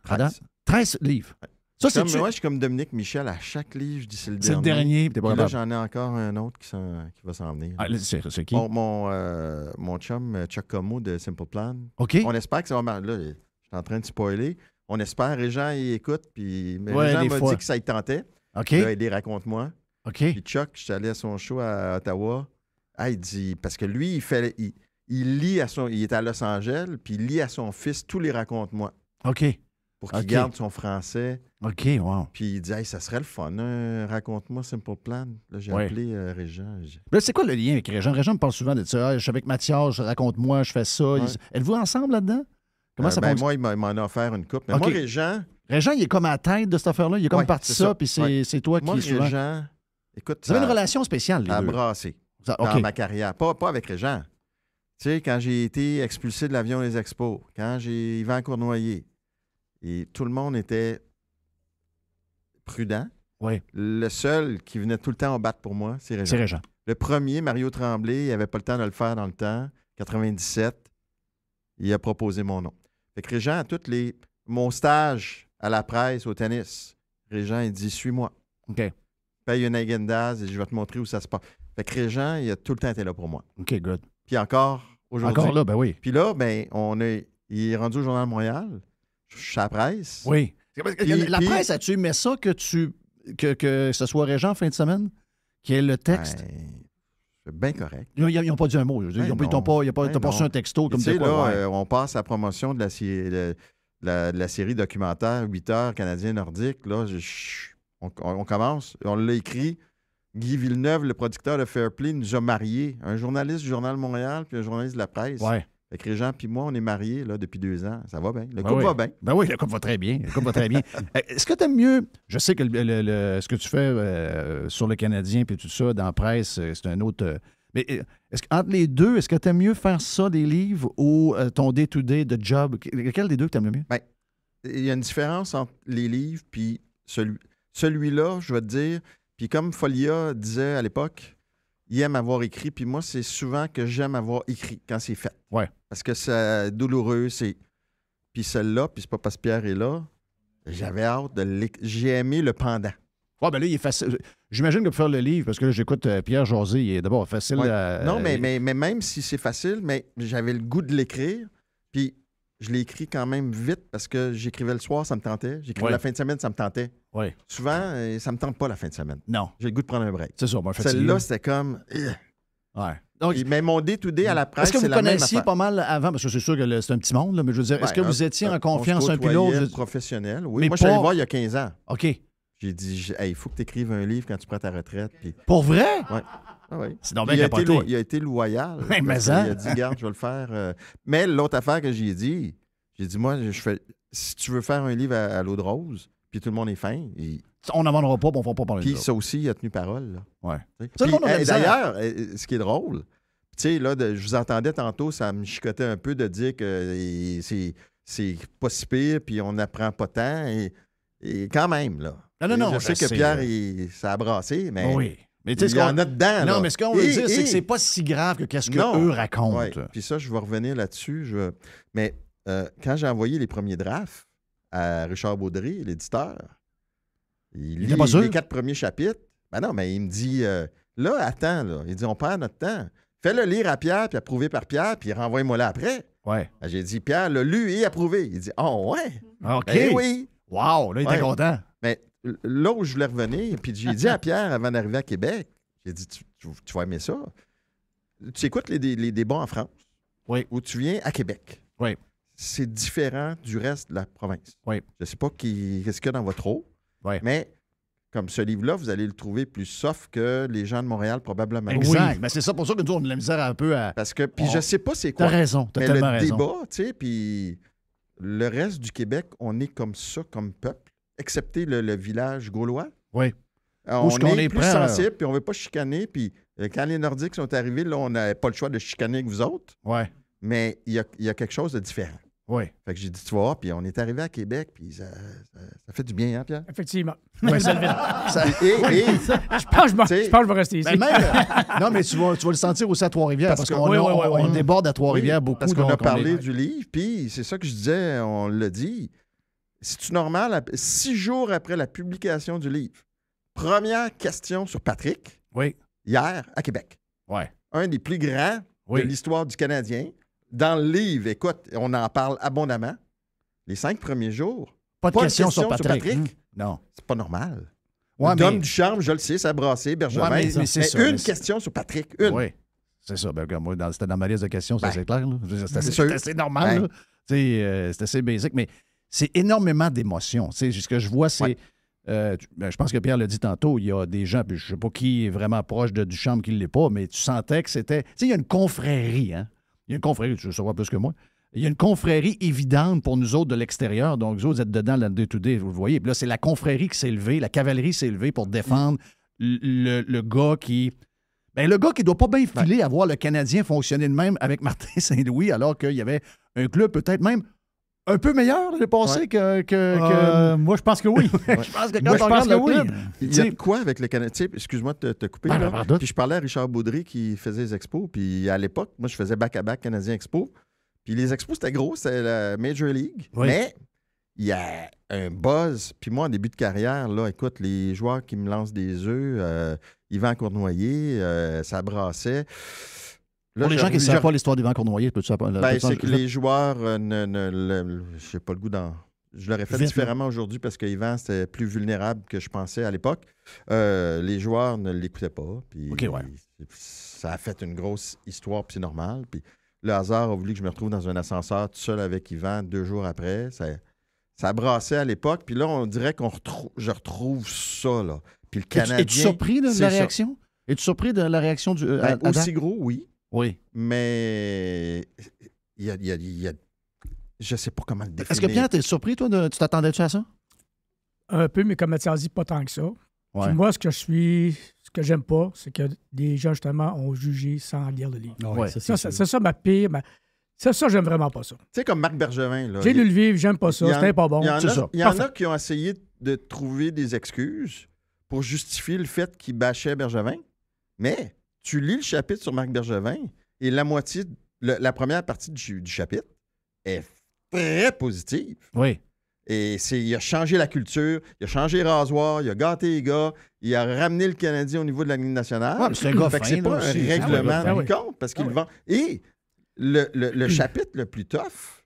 13. livres. Ça, c'est moi, je
suis comme Dominique Michel. À chaque livre, je dis c'est le dernier. C'est le dernier. là, j'en ai encore un autre qui, va s'en venir. Ah, c'est qui? Mon, mon, euh, chum euh, Chuck Como de Simple Plan. OK. On espère que ça va marcher. Là, je suis en train de spoiler. On espère. Les gens, ils écoutent. Puis les gens m'ont dit que ça y tentait. OK. Là, il les raconte-moi. OK. Puis Chuck, je suis allé à son show à Ottawa. Ah, il dit, parce que lui, il fait. Il, lit à son. Il est à Los Angeles, puis il lit à son fils tous les raconte-moi.
OK pour qu'il garde
son français. OK, wow. Puis il dit ça serait le fun, hein, raconte-moi Simple Plan. Là, j'ai appelé euh, Régent.
c'est quoi le lien avec Régent? Régent me parle souvent de ça. Ah, je suis avec Mathias, raconte-moi, je fais ça. Êtes-vous ensemble là-dedans?
Comment euh, ça ben, Moi, il m'en a offert une coupe. Mais moi, Régent. Régent,
il est comme à tête de
cette affaire-là. Il est comme parti ça, puis c'est toi qui. Moi, Régent. Écoute, Vous avez une relation spéciale, les dans ma carrière. Pas, pas avec Régent. Tu sais, quand j'ai été expulsé de l'avion les Expos, quand j'ai Yvan Cournoyer, et tout le monde était prudent. Oui. Le seul qui venait tout le temps en battre pour moi, c'est Régent. Régent. Le premier, Mario Tremblay, il n'avait pas le temps de le faire dans le temps. 97, il a proposé mon nom. Fait que Régent, à toutes les. Mon stage à la presse, au tennis, Régent, il dit Suis-moi. OK. Paye une agendaz et je vais te montrer où ça se passe. Fait que Régent, il a tout le temps été là pour moi. OK, good. Puis encore aujourd'hui. Encore là, ben oui. Puis là, ben, on est, il est rendu au Journal de Montréal à Oui.
la presse, a as-tu aimé ça que tu que, que ce soit Régent fin de semaine, qui est le texte? Ben, c'est bien correct. Ils n'ont pas dit un mot. Ben ils n'ont pas, pas, ben reçu un texto comme ça. là, euh, on
passe à la promotion de la, la, série documentaire 8 heures canadien nordique. Là, on, commence, on l'a écrit. Guy Villeneuve, le producteur de Fairplay, nous a mariés. Un journaliste du Journal Montréal puis un journaliste de la presse. Ouais avec Jean, puis moi, on est mariés là, depuis deux ans. Ça va bien. Le ben couple va bien.
Ben oui, le couple va très bien. Le couple va très bien. Euh, est-ce que tu aimes mieux? Je sais que ce que tu fais euh, sur le Canadien puis tout ça, dans la presse, euh, c'est un autre. mais est-ce entre les deux, est-ce que tu aimes mieux faire ça des livres ou ton day-to-day de job? Lequel des deux tu aimes le mieux?
Bien, il y a une différence entre les livres puis celui. Celui-là, je vais te dire, puis comme Folia disait à l'époque, il aime avoir écrit, puis moi, c'est souvent que j'aime avoir écrit quand c'est fait. Ouais. Parce que c'est douloureux, c'est. Puis celle-là, puis c'est pas parce que Pierre est là. J'avais hâte de J'ai aimé le pendant. Ouais, ben là, il est facile. J'imagine que pour faire le livre, parce que là, j'écoute euh, Pierre José,
il est d'abord facile Non, mais,
mais, mais même si c'est facile, mais j'avais le goût de l'écrire. Puis je l'ai écrit quand même vite parce que j'écrivais le soir, ça me tentait. J'écrivais la fin de semaine, ça me tentait. Ouais. Souvent, euh, ça me tente pas la fin de semaine. Non. J'ai le goût de prendre un break. C'est ça, moi, Celle-là, c'était comme. Eh. Ouais mais mon D2D à la presse, Est-ce que vous connaissiez pas mal avant? Parce que c'est sûr que
c'est un petit monde, mais je veux dire, est-ce ben, que vous étiez en confiance un pilote? professionnel, oui. Mais Moi, je suis allé voir il y
a 15 ans. OK. J'ai dit, il faut que tu écrives un livre quand tu prends ta retraite. Pour vrai? Ah oui. ouais. C'est normal il, a été, il a été loyal. Mais Il a hein? dit, garde, je vais le faire. Euh. Mais l'autre affaire que j'ai dit, j'ai dit, moi, je fais, si tu veux faire un livre à, l'eau de rose, puis tout le monde est fin, on n'en vendra pas, on ne va pas parler Puis de ça. ça aussi, il a tenu parole. Ouais. Eh, d'ailleurs, eh, ce qui est drôle, là, je vous entendais tantôt, ça me chicotait un peu de dire que eh, c'est pas si pire, puis on n'apprend pas tant. Et, quand même, là. Non, non, non. Je, sais, que Pierre, euh, il, s'est abrassé, mais. Oui. Mais il y en a dedans. Non, mais ce qu'on veut dire, c'est que c'est pas si grave que qu'est-ce qu'eux racontent. Puis ça, je vais revenir là-dessus. Je... Mais euh, quand j'ai envoyé les premiers drafts à Richard Baudry, l'éditeur, il, lit les quatre premiers chapitres. Ben non, mais il me dit euh, Là, attends, là. Il dit On perd notre temps. Fais-le lire à Pierre, puis approuvé par Pierre, puis renvoie-moi là après. Ouais. Ben, j'ai dit Pierre le lu et approuvé. Il dit Oh, ouais. Ah, OK. Ben oui. Wow, là, il était content. Mais ben, là où je voulais revenir, puis j'ai dit à Pierre avant d'arriver à Québec, j'ai dit tu, tu, vas aimer ça. Tu écoutes les, les, débats en France. Oui. Ou tu viens à Québec. Oui. C'est différent du reste de la province. Oui. Je ne sais pas qu'est-ce qu'il y a dans votre eau. Mais comme ce livre-là, vous allez le trouver plus soft que les gens de Montréal, probablement. Exact. Oui. Mais c'est ça pour ça que nous, on a de la misère un peu à. Parce que, puis je sais pas c'est quoi. T'as raison. T'as mais le débat, tu sais, puis le reste du Québec, on est comme ça, comme peuple, excepté le, village gaulois. Oui. Euh, on, est, plus euh? sensible, puis on veut pas chicaner. Puis euh, quand les Nordiques sont arrivés, là, on n'avait pas le choix de chicaner que vous autres. Ouais. Mais il y a quelque chose de différent. Oui. Fait que j'ai dit, tu vas puis on est arrivé à Québec, puis ça, fait du bien, hein, Pierre? Effectivement.
Ouais, ça, et, et, je, pense, je, pense, je, pense, que je vais rester ici. Ben, euh,
non, mais tu vas, tu vas, le sentir aussi à Trois-Rivières, parce, qu'on on, déborde à Trois-Rivières beaucoup. Parce qu'on a parlé
du livre, puis c'est ça que je disais, on l'a dit. C'est-tu normal, six jours après la publication du livre, première question sur Patrick, oui. hier, à Québec. Ouais. Un des plus grands de l'histoire du Canadien dans le livre, écoute, on en parle abondamment. Les cinq premiers jours. Pas de, questions sur Patrick. Mmh. Non. C'est pas normal. Ouais, Dom mais... du charme, je le sais, ça brassé, Bergevin. mais, une question sur
Patrick. Une. Oui. C'est ça. Ben, moi, c'était dans ma liste de questions, ben, c'est clair. C'est assez, normal. Ben. Euh, c'est assez basique, mais c'est énormément d'émotions. Ce que je vois, c'est. Euh, je pense que Pierre l'a dit tantôt, il y a des gens, puis je ne sais pas qui est vraiment proche de Duchamp, qui ne l'est pas, mais tu sentais que c'était. Tu sais, il y a une confrérie, hein? Il y a une confrérie, tu veux savoir plus que moi. Il y a une confrérie évidente pour nous autres de l'extérieur. Donc, vous êtes dedans la day-to-day, vous le voyez. Puis là, c'est la confrérie qui s'est levée, la cavalerie s'est levée pour défendre le, gars qui. Ben, le gars qui doit pas bien filer à voir le Canadien fonctionner de même avec Martin Saint-Louis, alors qu'il y avait un club peut-être même un peu meilleur de penser que, euh, Moi, je pense que oui. je pense que quand on le il
y quoi avec le Canadien? Excuse-moi de te, couper. Ben, Puis je parlais à Richard Baudry qui faisait les expos. Puis à l'époque, moi, je faisais back-à-back Canadien Expo. Puis les expos, c'était gros, c'était la Major League. Mais il y a un buzz. Puis moi, en début de carrière, là, écoute, les joueurs qui me lancent des œufs, euh, Yvan Cournoyer, euh, ça brassait pour les gens qui ne savent pas
l'histoire des Cournoyer, peux-tu euh, ben, C'est que les
joueurs, euh, ne, je n'ai pas le goût d'en. Je l'aurais fait différemment aujourd'hui parce que Yvan, c'était plus vulnérable que je pensais à l'époque. Euh, les joueurs ne l'écoutaient pas. Puis ouais. Ça a fait une grosse histoire, puis c'est normal. Puis le hasard a voulu que je me retrouve dans un ascenseur tout seul avec Ivan, deux jours après. Ça, ça brassait à l'époque. Puis là, on dirait qu'on je retrouve ça. Là. Puis le Canadien. Es-tu surpris de la réaction? Es-tu surpris
de la réaction du. Ben, aussi gros,
oui. Oui. Mais il y a, y, a, y a, Je sais pas comment le définir. Est-ce que Pierre, t'es
surpris, toi? De... Tu t'attendais-tu à ça? Un peu, mais comme Mathias dit, pas tant que ça. Puis moi, ce que je suis, ce que j'aime pas, c'est que des gens, justement, ont jugé sans lire le livre. Ouais, c'est ça, ça, ma pire. C'est Ça, j'aime vraiment pas ça. Tu
sais, comme Marc Bergevin. là. J'ai lu le livre, j'aime pas ça, c'était pas bon. Il y en, a, Y en a qui ont essayé de trouver des excuses pour justifier le fait qu'ils bâchaient Bergevin, mais tu lis le chapitre sur Marc Bergevin et la moitié, la première partie du, chapitre est très positive. Oui. Et c'est, il a changé la culture, il a changé rasoir, il a gâté les gars, il a ramené le Canadien au niveau de la ligne nationale. c'est un gars c'est pas un règlement ah compte parce ah qu'il vend. Et le, le chapitre le plus tough,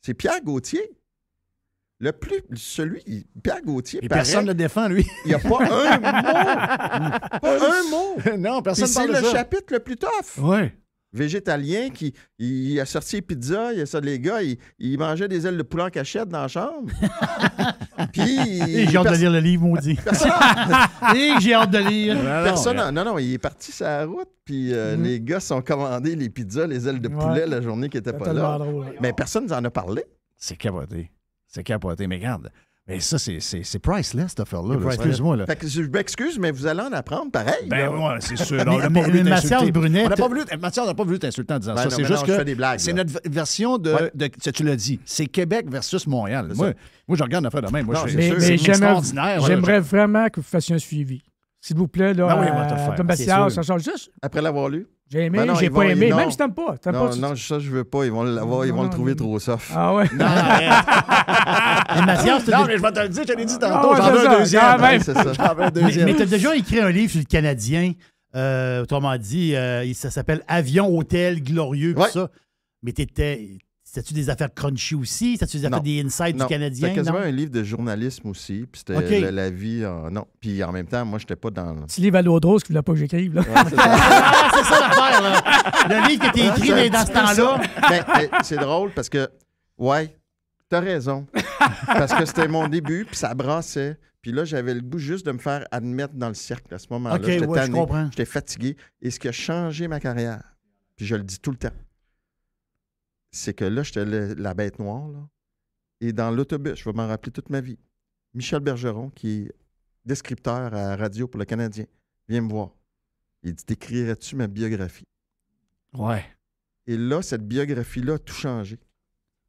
c'est Pierre Gauthier le plus, celui, Pierre Gauthier. Et personne ne le défend, lui. Il n'y a pas un mot. Pas un mot. Non, personne ne C'est le chapitre le plus tough. Oui. Végétalien qui il a sorti les pizzas, il a ça, les gars, il, mangeaient mangeait des ailes de poulet en cachette dans la chambre. Puis. Et j'ai hâte de lire le livre,
maudit. Et
j'ai hâte de lire. personne. Non, non, il est parti sa route, puis euh, mm-hmm. les gars sont commandés les pizzas, les ailes de poulet la journée qui était pas là. Mais personne
n'en a parlé. C'est caboté. C'est capoté. Mais regarde, mais ça, c'est priceless, cette affaire-là. Excuse-moi. Là.
je m'excuse, mais vous allez en apprendre pareil. Ben oui, c'est sûr. On n'a pas voulu
t'insulter. Brunet. On n'a pas voulu, t'insulter en disant ben ça. C'est juste que c'est notre version de, tu l'as dit, c'est Québec versus Montréal. Moi, moi, je regarde l'affaire de même. Moi, je, suis extraordinaire.
J'aimerais vraiment que vous fassiez un suivi. S'il vous plaît, là, ben oui, euh, Tom ça change juste.
Après l'avoir lu? J'ai aimé, ben j'ai pas aimé, même si t'aimes pas. non, pas, non, ça, je veux pas. Ils vont ils vont le trouver trop soft. Ah ouais? Non,
mais dis. non, mais je vais te le dire, je l'ai dit ah tantôt. Ah, j'en veux un deuxième. Ah, J'en veux un deuxième. Mais, t'as déjà
écrit un livre sur le Canadien, euh, autrement dit, euh, ça s'appelle Avion, Hôtel, Glorieux, tout ça. Mais t'étais c'était-tu des affaires crunchy aussi? C'était-tu des affaires des insights du Canadien? C'était quasiment
un livre de journalisme aussi. Puis c'était la, vie. non. Puis en même temps, moi, j'étais pas dans. Le... Petit livre à
l'eau qui voulait pas que j'écrive. c'est ça,
l'affaire. Là. Le livre qui était écrit mais dans ce temps-là. Ben, ben, c'est drôle parce que, ouais, t'as raison. parce que c'était mon début, puis ça brassait. Puis là, j'avais le goût juste de me faire admettre dans le cercle à ce moment-là. Okay, j'étais fatigué. Et ce qui a changé ma carrière, puis je le dis tout le temps, c'est que là, j'étais la bête noire. Là. Et dans l'autobus, je vais m'en rappeler toute ma vie. Michel Bergeron, qui est descripteur à radio pour le Canadien, vient me voir. Il dit T'écrirais-tu ma biographie Ouais. Et là, cette biographie-là a tout changé.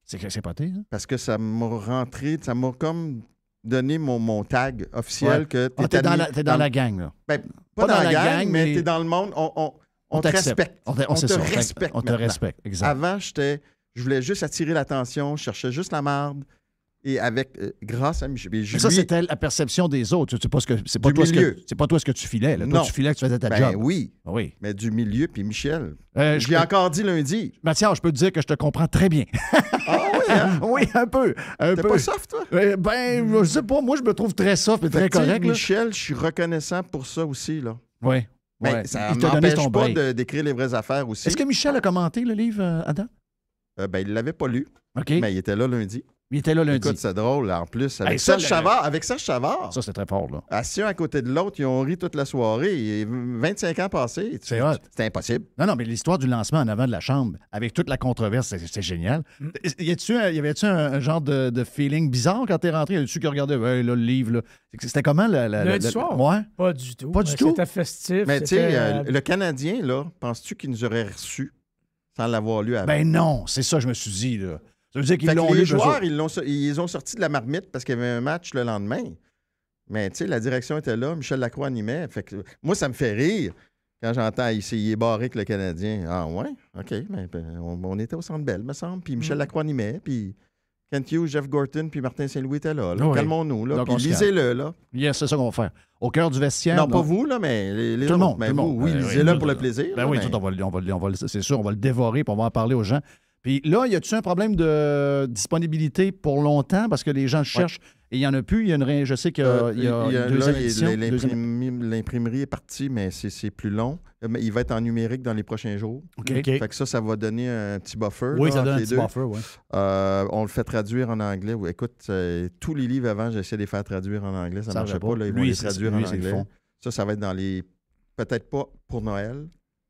C'est que c'est pas hein? Parce que ça m'a rentré, ça m'a comme donné mon, tag officiel que ah, t'es dans, la, dans, la gang, là. Ben, pas, dans, la, gang, mais, t'es dans le monde. on, on, te respecte. On, on, te respecte. On te respecte, exact. Avant, j'étais, je voulais juste attirer l'attention, je cherchais juste la marde. Et avec, euh, grâce à Michel. ça, c'était
la perception des autres. C'est pas, ce que, c'est pas, toi ce que, c'est pas toi ce que tu filais. Toi, tu filais que tu faisais ta ben job.
Oui. Ben oui. Mais du
milieu, puis Michel. Euh, je lui ai encore dit lundi. Mathieu, je peux te dire que je te comprends très bien.
ah oui, hein? Oui, un peu. Un T'es pas soft, toi? Euh, ben, je sais pas. Moi, je me trouve très soft et très correct. Michel, je suis reconnaissant pour ça aussi, là. Oui. Mais ouais. ça pas d'écrire les vraies affaires aussi. Est-ce que Michel a commenté le livre, euh, Adam? Euh, ben, il ne l'avait pas lu, mais il était là lundi. Il était là lundi. Écoute, c'est drôle, en plus. Avec ça, Serge, Chavard, avec Serge Chavard. Ça, c'est très fort, là. Assis un à côté de l'autre, ils ont ri toute la soirée. 25 ans passés. C'est
C'était impossible. Non, non, mais l'histoire du lancement en avant de la chambre, avec toute la controverse, c'était génial. Mm. Y, y avait-tu un, genre de, feeling bizarre quand t'es rentré? Y tu qui regardait, là, le livre, C'était comment la, la, Lundi soir? Ouais.
Pas du tout. Pas du tout. C'était festif. Mais tu sais, euh, euh,
le Canadien, là, penses-tu qu'il nous aurait reçus sans l'avoir lu avant? Ben non,
c'est ça, je me suis dit, là. Ça veut dire qu'ils l'ont Les joueurs,
ils, ont, sorti de la marmite parce qu'il y avait un match le lendemain. Mais tu sais, la direction était là, Michel Lacroix animait. moi, ça me fait rire quand j'entends ici, il est barré avec le Canadien. Ah ouais? OK. Mais, ben, on, était au Centre Bell, me semble. Puis Michel mm. Lacroix animait, puis... Kent Hughes, Jeff Gorton, puis Martin Saint-Louis étaient là. Calmons-nous. Là. Puis lisez-le. Là.
Yes, c'est ça qu'on va faire. Au cœur du vestiaire. Non, pas vous,
là, mais les, tout oui, lisez-le pour le plaisir. Ben oui, tout, on
va, on va, c'est sûr, on va le dévorer, pour en parler aux gens. Puis là, y a-tu un problème de disponibilité pour longtemps parce que les gens cherchent
et il n'y en a plus? y a une, je sais qu'il y, a, euh, deux L'imprimerie est partie, mais c'est plus long. Euh, mais il va être en numérique dans les prochains jours. Ok. Fait que ça, ça va donner un petit buffer. Oui, ça donne un petit buffer, euh, on le fait traduire en anglais. écoute, tous les livres avant, j'essayais de les faire traduire en anglais. Ça ne marchait pas. ils les traduire en anglais. Ça, ça va être dans les... Peut-être pas pour Noël,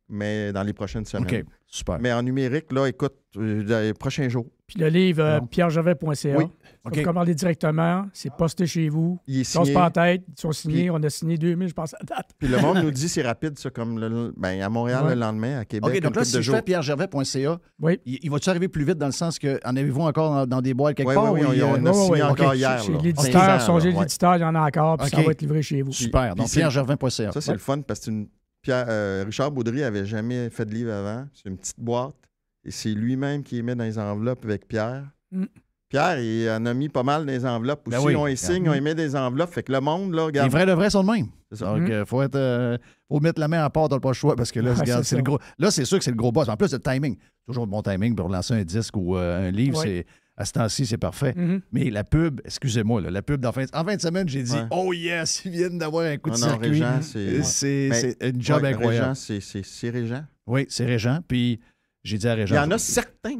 mais dans les prochaines semaines. OK. Super. Mais en numérique, là, écoute, euh, les prochains jours. Puis le livre
euh, Oui. Vous pouvez commander directement. C'est posté chez vous. Il est signé. pas en tête. Ils sont signés. on a signé 2000, je pense, à date. Puis le monde nous
dit c'est rapide, ça, comme ben, à Montréal le lendemain, à Québec. OK, donc là, si je fais
pierrejavet.ca, oui. il, va-tu arriver plus vite dans le sens que en avez-vous encore dans, des boîtes quelque part? Oui, oui, on, on a euh, signé encore okay. hier. L'éditeur, songez
l'éditeur, il y en a encore,
puis ça va être livré chez vous. Super. Donc pierrejavet.ca. Ça, c'est le fun parce que c'est une euh, Richard Baudry n'avait jamais fait de livre avant. C'est une petite boîte. Et c'est lui-même qui les met dans les enveloppes avec Pierre. Mm. Pierre, il en a mis pas mal dans les enveloppes ben aussi. on les signe, on les des enveloppes. Fait que le monde, là, regarde. Les vrais de vrais
sont de même. C'est mm. euh, euh, faut, mettre la main à part dans le pas choix parce que là, c'est le gros. Là, c'est sûr que c'est le gros boss. En plus, le timing. Toujours le bon timing pour lancer un disque ou un livre. c'est à ce temps-ci, c'est parfait. Mm-hmm. Mais la pub, excusez-moi, la pub d'en en fin de semaine, j'ai dit Oh yes, ils viennent d'avoir un coup de non, circuit. C'est euh, ben, une job incroyable.
C'est Régent.
Oui, c'est Régent.
Puis j'ai dit à Régent. Il y en a certains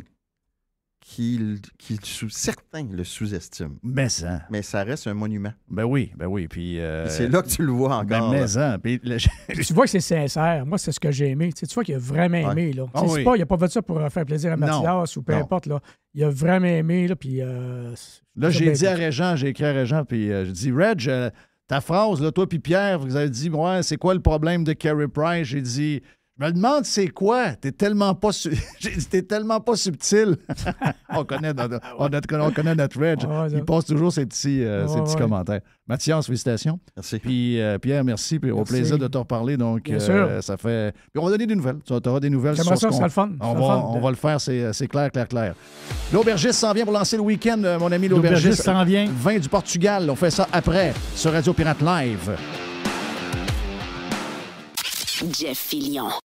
qui, qui certains le sous-estiment. Mais ça. Mais ça reste un monument. Ben oui, ben oui. Puis. Euh, c'est là que tu le vois encore. Ben, mais ça. Hein, puis, tu
vois que c'est sincère. Moi, c'est ce que j'ai aimé. Tu, vois qu'il a vraiment aimé. Là. n'y ah a pas, il n'a pas fait ça pour faire plaisir à Mathias ou peu importe. Là il a vraiment aimé. Là, puis, euh, là j'ai dit à
Régent, j'ai écrit à Régent, puis euh, je j'ai dit Reg, euh, ta phrase, là, toi puis Pierre, vous avez dit Ouais, c'est quoi le problème de Kerry Price J'ai dit je me demande c'est quoi. T'es tellement pas tellement pas subtil. on, connaît notre, ah on, Reg. Ah Il passe toujours ses petits, euh, ah petits commentaires. Mathias, félicitations. Merci. Puis euh, Pierre, merci. Puis au plaisir de te reparler. Donc, euh, ça fait. Puis on va donner des nouvelles. Tu auras des nouvelles sur On, va, le on va le faire, c'est clair, clair, clair. L'aubergiste s'en vient pour lancer le week-end, mon ami l'aubergiste. s'en vient. Vin du Portugal. On fait ça après sur Radio Pirate Live. Jeff Filion.